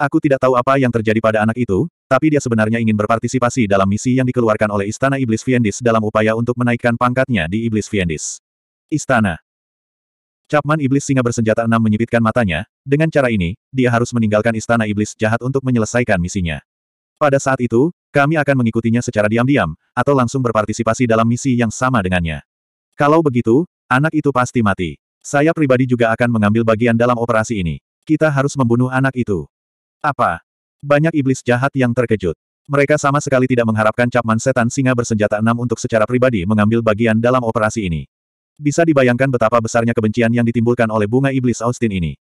Aku tidak tahu apa yang terjadi pada anak itu, tapi dia sebenarnya ingin berpartisipasi dalam misi yang dikeluarkan oleh Istana Iblis Fiendis dalam upaya untuk menaikkan pangkatnya di Iblis Fiendis. Istana. Capman Iblis Singa bersenjata enam menyipitkan matanya, dengan cara ini, dia harus meninggalkan Istana Iblis jahat untuk menyelesaikan misinya. Pada saat itu, kami akan mengikutinya secara diam-diam, atau langsung berpartisipasi dalam misi yang sama dengannya. Kalau begitu, anak itu pasti mati. Saya pribadi juga akan mengambil bagian dalam operasi ini. Kita harus membunuh anak itu. Apa? Banyak iblis jahat yang terkejut. Mereka sama sekali tidak mengharapkan capman setan singa bersenjata enam untuk secara pribadi mengambil bagian dalam operasi ini. Bisa dibayangkan betapa besarnya kebencian yang ditimbulkan oleh bunga iblis Austin ini.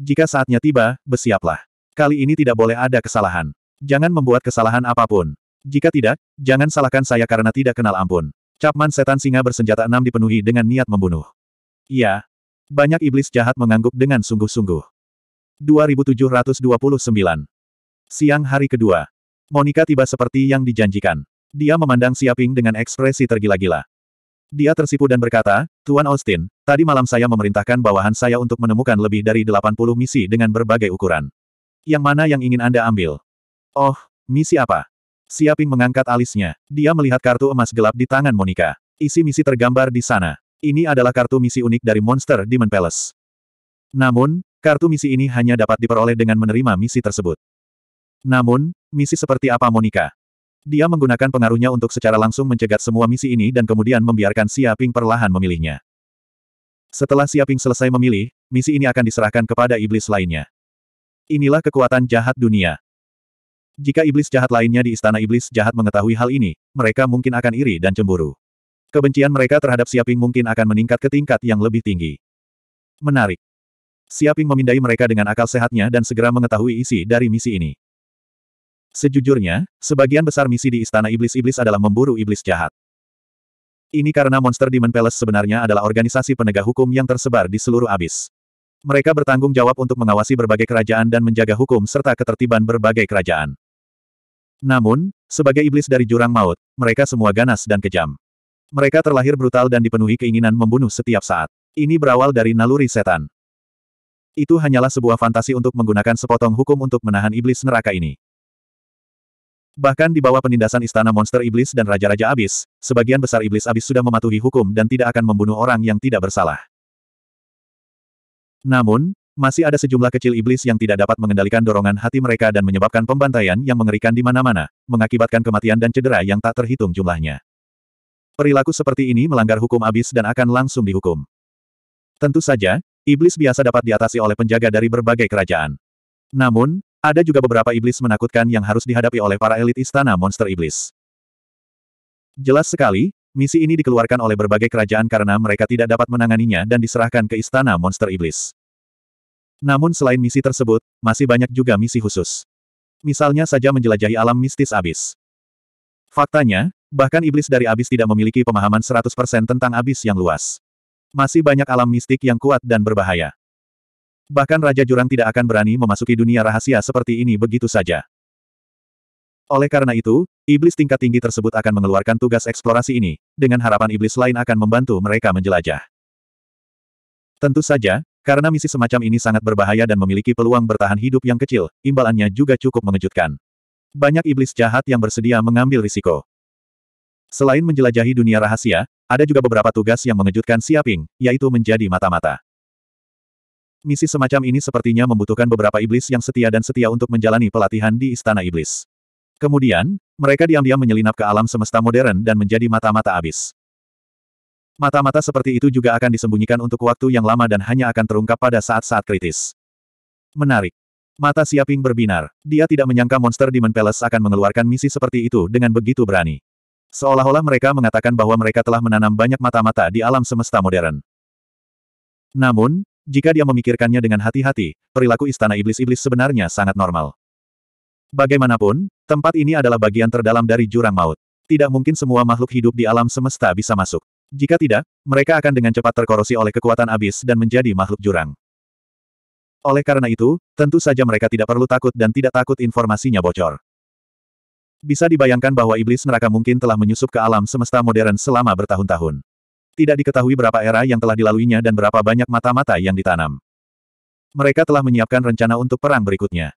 Jika saatnya tiba, bersiaplah. Kali ini tidak boleh ada kesalahan. Jangan membuat kesalahan apapun. Jika tidak, jangan salahkan saya karena tidak kenal ampun. Capman setan singa bersenjata enam dipenuhi dengan niat membunuh. Iya. Banyak iblis jahat mengangguk dengan sungguh-sungguh. 2729. Siang hari kedua. Monica tiba seperti yang dijanjikan. Dia memandang Siaping dengan ekspresi tergila-gila. Dia tersipu dan berkata, Tuan Austin, tadi malam saya memerintahkan bawahan saya untuk menemukan lebih dari 80 misi dengan berbagai ukuran. Yang mana yang ingin Anda ambil? Oh, misi apa? Siaping mengangkat alisnya. Dia melihat kartu emas gelap di tangan Monica. Isi misi tergambar di sana. Ini adalah kartu misi unik dari Monster Demon Palace. Namun, kartu misi ini hanya dapat diperoleh dengan menerima misi tersebut. Namun, misi seperti apa Monica? Dia menggunakan pengaruhnya untuk secara langsung mencegat semua misi ini dan kemudian membiarkan Siaping perlahan memilihnya. Setelah Siaping selesai memilih, misi ini akan diserahkan kepada iblis lainnya. Inilah kekuatan jahat dunia. Jika iblis jahat lainnya di istana iblis jahat mengetahui hal ini, mereka mungkin akan iri dan cemburu. Kebencian mereka terhadap Siaping mungkin akan meningkat ke tingkat yang lebih tinggi. Menarik. Siaping memindai mereka dengan akal sehatnya dan segera mengetahui isi dari misi ini. Sejujurnya, sebagian besar misi di Istana Iblis-Iblis adalah memburu iblis jahat. Ini karena Monster Demon Palace sebenarnya adalah organisasi penegak hukum yang tersebar di seluruh abis. Mereka bertanggung jawab untuk mengawasi berbagai kerajaan dan menjaga hukum serta ketertiban berbagai kerajaan. Namun, sebagai iblis dari jurang maut, mereka semua ganas dan kejam. Mereka terlahir brutal dan dipenuhi keinginan membunuh setiap saat. Ini berawal dari naluri setan. Itu hanyalah sebuah fantasi untuk menggunakan sepotong hukum untuk menahan iblis neraka ini. Bahkan di bawah penindasan istana monster iblis dan raja-raja abis, sebagian besar iblis abis sudah mematuhi hukum dan tidak akan membunuh orang yang tidak bersalah. Namun, masih ada sejumlah kecil iblis yang tidak dapat mengendalikan dorongan hati mereka dan menyebabkan pembantaian yang mengerikan di mana-mana, mengakibatkan kematian dan cedera yang tak terhitung jumlahnya. Perilaku seperti ini melanggar hukum abis dan akan langsung dihukum. Tentu saja, iblis biasa dapat diatasi oleh penjaga dari berbagai kerajaan. Namun, ada juga beberapa iblis menakutkan yang harus dihadapi oleh para elit istana monster iblis. Jelas sekali, misi ini dikeluarkan oleh berbagai kerajaan karena mereka tidak dapat menanganinya dan diserahkan ke istana monster iblis. Namun selain misi tersebut, masih banyak juga misi khusus. Misalnya saja menjelajahi alam mistis abis. Faktanya, bahkan iblis dari abis tidak memiliki pemahaman 100% tentang abis yang luas. Masih banyak alam mistik yang kuat dan berbahaya. Bahkan Raja Jurang tidak akan berani memasuki dunia rahasia seperti ini begitu saja. Oleh karena itu, iblis tingkat tinggi tersebut akan mengeluarkan tugas eksplorasi ini, dengan harapan iblis lain akan membantu mereka menjelajah. Tentu saja, karena misi semacam ini sangat berbahaya dan memiliki peluang bertahan hidup yang kecil, imbalannya juga cukup mengejutkan. Banyak iblis jahat yang bersedia mengambil risiko. Selain menjelajahi dunia rahasia, ada juga beberapa tugas yang mengejutkan Siaping, yaitu menjadi mata-mata. Misi semacam ini sepertinya membutuhkan beberapa iblis yang setia dan setia untuk menjalani pelatihan di Istana Iblis. Kemudian, mereka diam-diam menyelinap ke alam semesta modern dan menjadi mata-mata abis. Mata-mata seperti itu juga akan disembunyikan untuk waktu yang lama dan hanya akan terungkap pada saat-saat kritis. Menarik. Mata Siaping berbinar. Dia tidak menyangka monster Demon Palace akan mengeluarkan misi seperti itu dengan begitu berani. Seolah-olah mereka mengatakan bahwa mereka telah menanam banyak mata-mata di alam semesta modern. Namun, jika dia memikirkannya dengan hati-hati, perilaku istana iblis-iblis sebenarnya sangat normal. Bagaimanapun, tempat ini adalah bagian terdalam dari jurang maut. Tidak mungkin semua makhluk hidup di alam semesta bisa masuk. Jika tidak, mereka akan dengan cepat terkorosi oleh kekuatan abis dan menjadi makhluk jurang. Oleh karena itu, tentu saja mereka tidak perlu takut dan tidak takut informasinya bocor. Bisa dibayangkan bahwa iblis neraka mungkin telah menyusup ke alam semesta modern selama bertahun-tahun. Tidak diketahui berapa era yang telah dilaluinya dan berapa banyak mata-mata yang ditanam. Mereka telah menyiapkan rencana untuk perang berikutnya.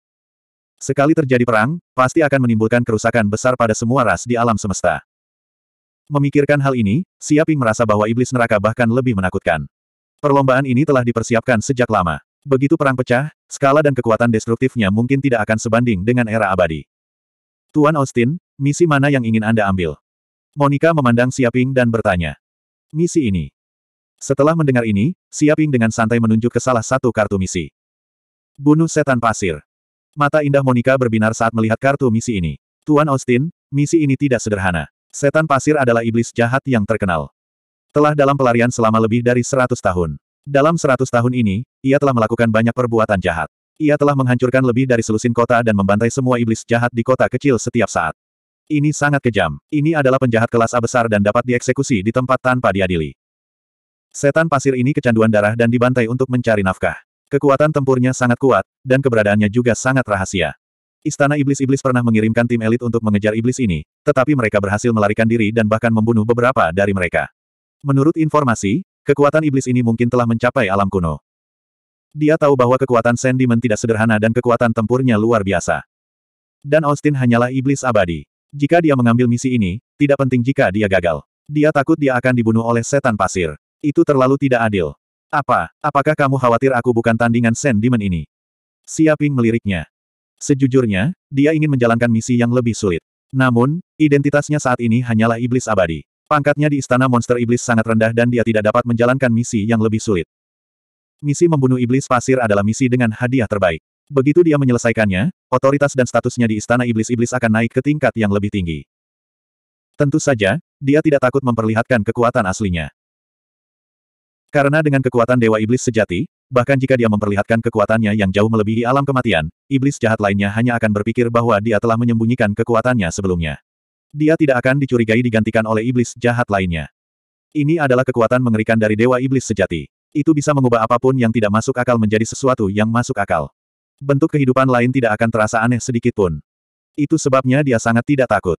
Sekali terjadi perang, pasti akan menimbulkan kerusakan besar pada semua ras di alam semesta. Memikirkan hal ini, Siaping merasa bahwa iblis neraka bahkan lebih menakutkan. Perlombaan ini telah dipersiapkan sejak lama. Begitu perang pecah, skala dan kekuatan destruktifnya mungkin tidak akan sebanding dengan era abadi. Tuan Austin, misi mana yang ingin Anda ambil? Monica memandang Siaping dan bertanya. Misi ini. Setelah mendengar ini, Siaping dengan santai menunjuk ke salah satu kartu misi. Bunuh setan pasir. Mata indah Monica berbinar saat melihat kartu misi ini. Tuan Austin, misi ini tidak sederhana. Setan pasir adalah iblis jahat yang terkenal. Telah dalam pelarian selama lebih dari 100 tahun. Dalam seratus tahun ini, ia telah melakukan banyak perbuatan jahat. Ia telah menghancurkan lebih dari selusin kota dan membantai semua iblis jahat di kota kecil setiap saat. Ini sangat kejam. Ini adalah penjahat kelas A besar dan dapat dieksekusi di tempat tanpa diadili. Setan pasir ini kecanduan darah dan dibantai untuk mencari nafkah. Kekuatan tempurnya sangat kuat, dan keberadaannya juga sangat rahasia. Istana Iblis-Iblis pernah mengirimkan tim elit untuk mengejar iblis ini, tetapi mereka berhasil melarikan diri dan bahkan membunuh beberapa dari mereka. Menurut informasi, Kekuatan iblis ini mungkin telah mencapai alam kuno. Dia tahu bahwa kekuatan sendimen tidak sederhana dan kekuatan tempurnya luar biasa. Dan Austin hanyalah iblis abadi. Jika dia mengambil misi ini, tidak penting jika dia gagal. Dia takut dia akan dibunuh oleh setan pasir. Itu terlalu tidak adil. Apa, apakah kamu khawatir aku bukan tandingan sendimen ini? Siaping meliriknya. Sejujurnya, dia ingin menjalankan misi yang lebih sulit. Namun, identitasnya saat ini hanyalah iblis abadi. Pangkatnya di Istana Monster Iblis sangat rendah dan dia tidak dapat menjalankan misi yang lebih sulit. Misi membunuh iblis pasir adalah misi dengan hadiah terbaik. Begitu dia menyelesaikannya, otoritas dan statusnya di Istana Iblis-Iblis akan naik ke tingkat yang lebih tinggi. Tentu saja, dia tidak takut memperlihatkan kekuatan aslinya. Karena dengan kekuatan Dewa Iblis sejati, bahkan jika dia memperlihatkan kekuatannya yang jauh melebihi alam kematian, iblis jahat lainnya hanya akan berpikir bahwa dia telah menyembunyikan kekuatannya sebelumnya dia tidak akan dicurigai digantikan oleh iblis jahat lainnya. Ini adalah kekuatan mengerikan dari Dewa Iblis sejati. Itu bisa mengubah apapun yang tidak masuk akal menjadi sesuatu yang masuk akal. Bentuk kehidupan lain tidak akan terasa aneh sedikit pun. Itu sebabnya dia sangat tidak takut.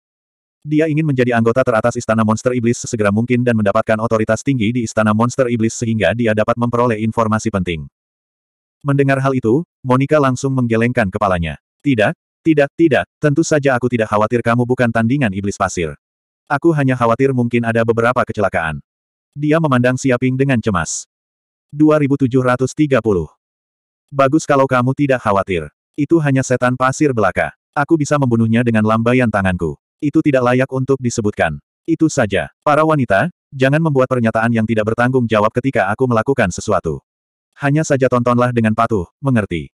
Dia ingin menjadi anggota teratas Istana Monster Iblis sesegera mungkin dan mendapatkan otoritas tinggi di Istana Monster Iblis sehingga dia dapat memperoleh informasi penting. Mendengar hal itu, Monica langsung menggelengkan kepalanya. Tidak, tidak, tidak, tentu saja aku tidak khawatir kamu bukan tandingan iblis pasir. Aku hanya khawatir mungkin ada beberapa kecelakaan. Dia memandang Siaping dengan cemas. 2730. Bagus kalau kamu tidak khawatir. Itu hanya setan pasir belaka. Aku bisa membunuhnya dengan lambaian tanganku. Itu tidak layak untuk disebutkan. Itu saja. Para wanita, jangan membuat pernyataan yang tidak bertanggung jawab ketika aku melakukan sesuatu. Hanya saja tontonlah dengan patuh, mengerti.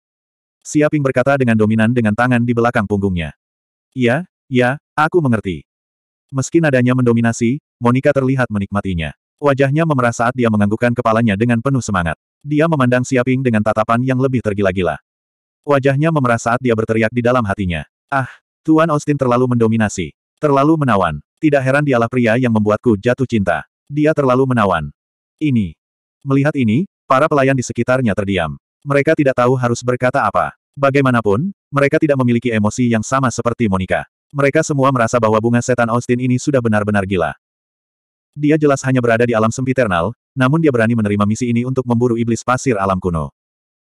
Siaping berkata dengan dominan dengan tangan di belakang punggungnya. Ya, ya, aku mengerti. Meski nadanya mendominasi, Monica terlihat menikmatinya. Wajahnya memerah saat dia menganggukkan kepalanya dengan penuh semangat. Dia memandang Siaping dengan tatapan yang lebih tergila-gila. Wajahnya memerah saat dia berteriak di dalam hatinya. Ah, Tuan Austin terlalu mendominasi. Terlalu menawan. Tidak heran dialah pria yang membuatku jatuh cinta. Dia terlalu menawan. Ini. Melihat ini, para pelayan di sekitarnya terdiam. Mereka tidak tahu harus berkata apa. Bagaimanapun, mereka tidak memiliki emosi yang sama seperti Monica. Mereka semua merasa bahwa bunga setan Austin ini sudah benar-benar gila. Dia jelas hanya berada di alam sempiternal, namun dia berani menerima misi ini untuk memburu iblis pasir alam kuno.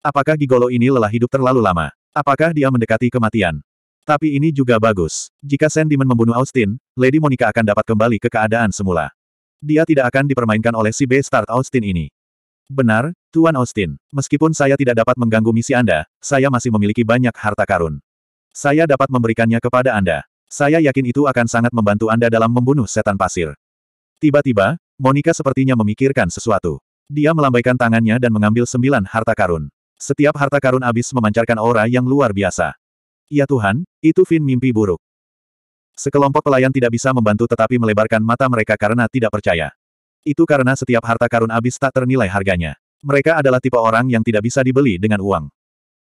Apakah Gigolo ini lelah hidup terlalu lama? Apakah dia mendekati kematian? Tapi ini juga bagus. Jika Sen Demon membunuh Austin, Lady Monica akan dapat kembali ke keadaan semula. Dia tidak akan dipermainkan oleh si B-Start Austin ini. Benar, Tuan Austin. Meskipun saya tidak dapat mengganggu misi Anda, saya masih memiliki banyak harta karun. Saya dapat memberikannya kepada Anda. Saya yakin itu akan sangat membantu Anda dalam membunuh setan pasir. Tiba-tiba, Monica sepertinya memikirkan sesuatu. Dia melambaikan tangannya dan mengambil sembilan harta karun. Setiap harta karun habis memancarkan aura yang luar biasa. Ya Tuhan, itu Fin mimpi buruk. Sekelompok pelayan tidak bisa membantu tetapi melebarkan mata mereka karena tidak percaya. Itu karena setiap harta karun abis tak ternilai harganya. Mereka adalah tipe orang yang tidak bisa dibeli dengan uang.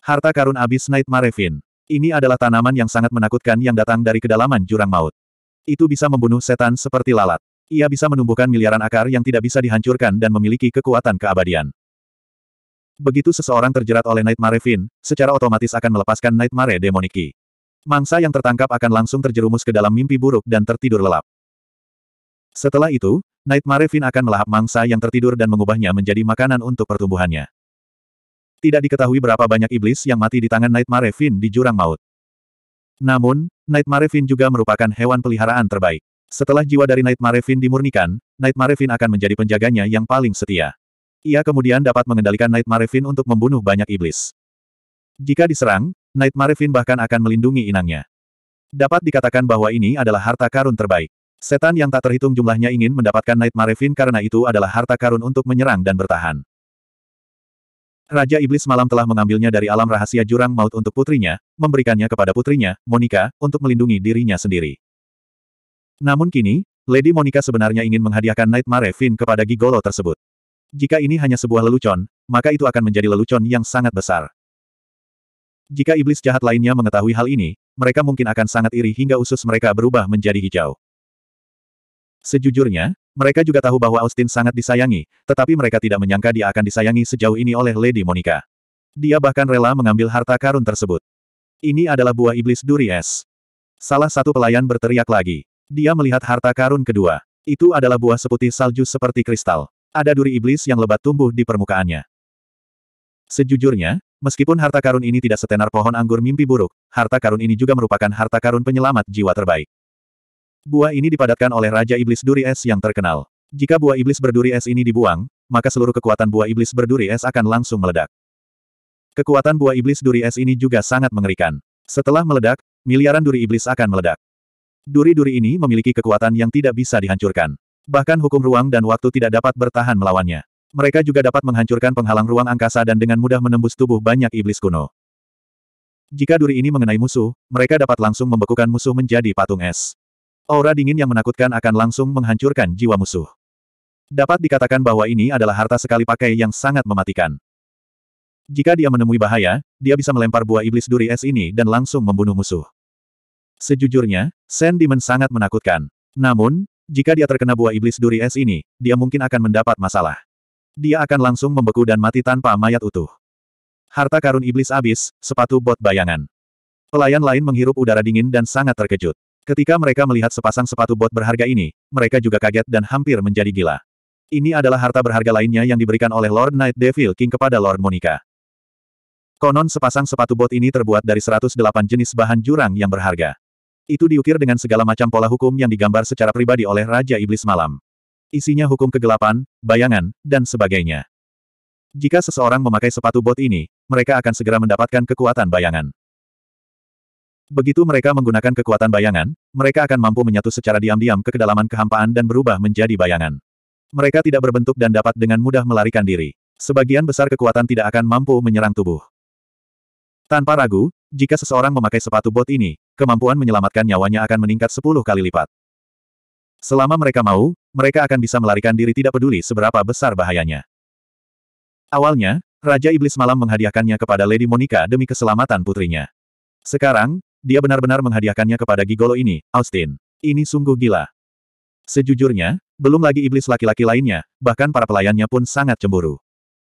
Harta karun abis Nightmare Marevin. Ini adalah tanaman yang sangat menakutkan yang datang dari kedalaman jurang maut. Itu bisa membunuh setan seperti lalat. Ia bisa menumbuhkan miliaran akar yang tidak bisa dihancurkan dan memiliki kekuatan keabadian. Begitu seseorang terjerat oleh Nightmare Marevin, secara otomatis akan melepaskan Nightmare Mare Demoniki. Mangsa yang tertangkap akan langsung terjerumus ke dalam mimpi buruk dan tertidur lelap. Setelah itu, Nightmare Finn akan melahap mangsa yang tertidur dan mengubahnya menjadi makanan untuk pertumbuhannya. Tidak diketahui berapa banyak iblis yang mati di tangan Nightmare Finn di jurang maut. Namun, Nightmare Finn juga merupakan hewan peliharaan terbaik. Setelah jiwa dari Nightmare Finn dimurnikan, Nightmare Finn akan menjadi penjaganya yang paling setia. Ia kemudian dapat mengendalikan Nightmare Finn untuk membunuh banyak iblis. Jika diserang, Nightmare Finn bahkan akan melindungi inangnya. Dapat dikatakan bahwa ini adalah harta karun terbaik. Setan yang tak terhitung jumlahnya ingin mendapatkan Night Marevin karena itu adalah harta karun untuk menyerang dan bertahan. Raja Iblis Malam telah mengambilnya dari alam rahasia jurang maut untuk putrinya, memberikannya kepada putrinya, Monica, untuk melindungi dirinya sendiri. Namun kini, Lady Monica sebenarnya ingin menghadiahkan Night Marevin kepada Gigolo tersebut. Jika ini hanya sebuah lelucon, maka itu akan menjadi lelucon yang sangat besar. Jika iblis jahat lainnya mengetahui hal ini, mereka mungkin akan sangat iri hingga usus mereka berubah menjadi hijau. Sejujurnya, mereka juga tahu bahwa Austin sangat disayangi, tetapi mereka tidak menyangka dia akan disayangi sejauh ini oleh Lady Monica. Dia bahkan rela mengambil harta karun tersebut. Ini adalah buah iblis duri es. Salah satu pelayan berteriak lagi. Dia melihat harta karun kedua. Itu adalah buah seputih salju seperti kristal. Ada duri iblis yang lebat tumbuh di permukaannya. Sejujurnya, meskipun harta karun ini tidak setenar pohon anggur mimpi buruk, harta karun ini juga merupakan harta karun penyelamat jiwa terbaik. Buah ini dipadatkan oleh Raja Iblis Duri Es yang terkenal. Jika buah iblis berduri es ini dibuang, maka seluruh kekuatan buah iblis berduri es akan langsung meledak. Kekuatan buah iblis duri es ini juga sangat mengerikan. Setelah meledak, miliaran duri iblis akan meledak. Duri-duri ini memiliki kekuatan yang tidak bisa dihancurkan. Bahkan hukum ruang dan waktu tidak dapat bertahan melawannya. Mereka juga dapat menghancurkan penghalang ruang angkasa dan dengan mudah menembus tubuh banyak iblis kuno. Jika duri ini mengenai musuh, mereka dapat langsung membekukan musuh menjadi patung es. Aura dingin yang menakutkan akan langsung menghancurkan jiwa musuh. Dapat dikatakan bahwa ini adalah harta sekali pakai yang sangat mematikan. Jika dia menemui bahaya, dia bisa melempar buah iblis duri es ini dan langsung membunuh musuh. Sejujurnya, Sen Demon sangat menakutkan. Namun, jika dia terkena buah iblis duri es ini, dia mungkin akan mendapat masalah. Dia akan langsung membeku dan mati tanpa mayat utuh. Harta karun iblis abis, sepatu bot bayangan. Pelayan lain menghirup udara dingin dan sangat terkejut. Ketika mereka melihat sepasang sepatu bot berharga ini, mereka juga kaget dan hampir menjadi gila. Ini adalah harta berharga lainnya yang diberikan oleh Lord Night Devil King kepada Lord Monica. Konon sepasang sepatu bot ini terbuat dari 108 jenis bahan jurang yang berharga. Itu diukir dengan segala macam pola hukum yang digambar secara pribadi oleh Raja Iblis Malam. Isinya hukum kegelapan, bayangan, dan sebagainya. Jika seseorang memakai sepatu bot ini, mereka akan segera mendapatkan kekuatan bayangan. Begitu mereka menggunakan kekuatan bayangan, mereka akan mampu menyatu secara diam-diam ke kedalaman kehampaan dan berubah menjadi bayangan. Mereka tidak berbentuk dan dapat dengan mudah melarikan diri. Sebagian besar kekuatan tidak akan mampu menyerang tubuh. Tanpa ragu, jika seseorang memakai sepatu bot ini, kemampuan menyelamatkan nyawanya akan meningkat 10 kali lipat. Selama mereka mau, mereka akan bisa melarikan diri tidak peduli seberapa besar bahayanya. Awalnya, Raja Iblis Malam menghadiahkannya kepada Lady Monica demi keselamatan putrinya. Sekarang, dia benar-benar menghadiahkannya kepada gigolo ini, Austin. Ini sungguh gila. Sejujurnya, belum lagi iblis laki-laki lainnya, bahkan para pelayannya pun sangat cemburu.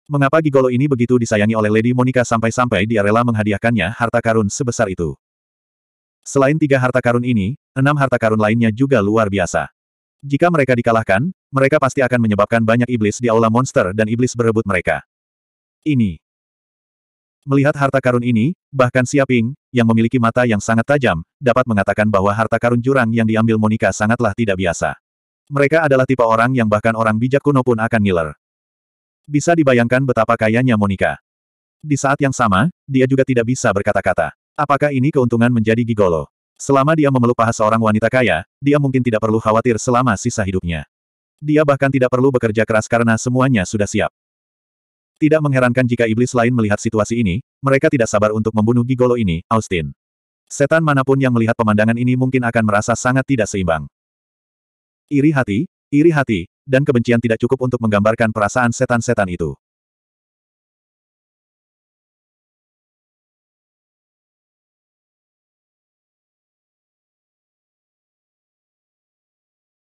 Mengapa gigolo ini begitu disayangi oleh Lady Monica sampai-sampai dia rela menghadiahkannya harta karun sebesar itu? Selain tiga harta karun ini, enam harta karun lainnya juga luar biasa. Jika mereka dikalahkan, mereka pasti akan menyebabkan banyak iblis di aula monster dan iblis berebut mereka. Ini Melihat harta karun ini, bahkan Siaping, yang memiliki mata yang sangat tajam, dapat mengatakan bahwa harta karun jurang yang diambil Monika sangatlah tidak biasa. Mereka adalah tipe orang yang bahkan orang bijak kuno pun akan ngiler. Bisa dibayangkan betapa kayanya Monika. Di saat yang sama, dia juga tidak bisa berkata-kata. Apakah ini keuntungan menjadi gigolo? Selama dia memeluk paha seorang wanita kaya, dia mungkin tidak perlu khawatir selama sisa hidupnya. Dia bahkan tidak perlu bekerja keras karena semuanya sudah siap. Tidak mengherankan jika iblis lain melihat situasi ini, mereka tidak sabar untuk membunuh gigolo ini, Austin. Setan manapun yang melihat pemandangan ini mungkin akan merasa sangat tidak seimbang. Iri hati, iri hati, dan kebencian tidak cukup untuk menggambarkan perasaan setan-setan itu.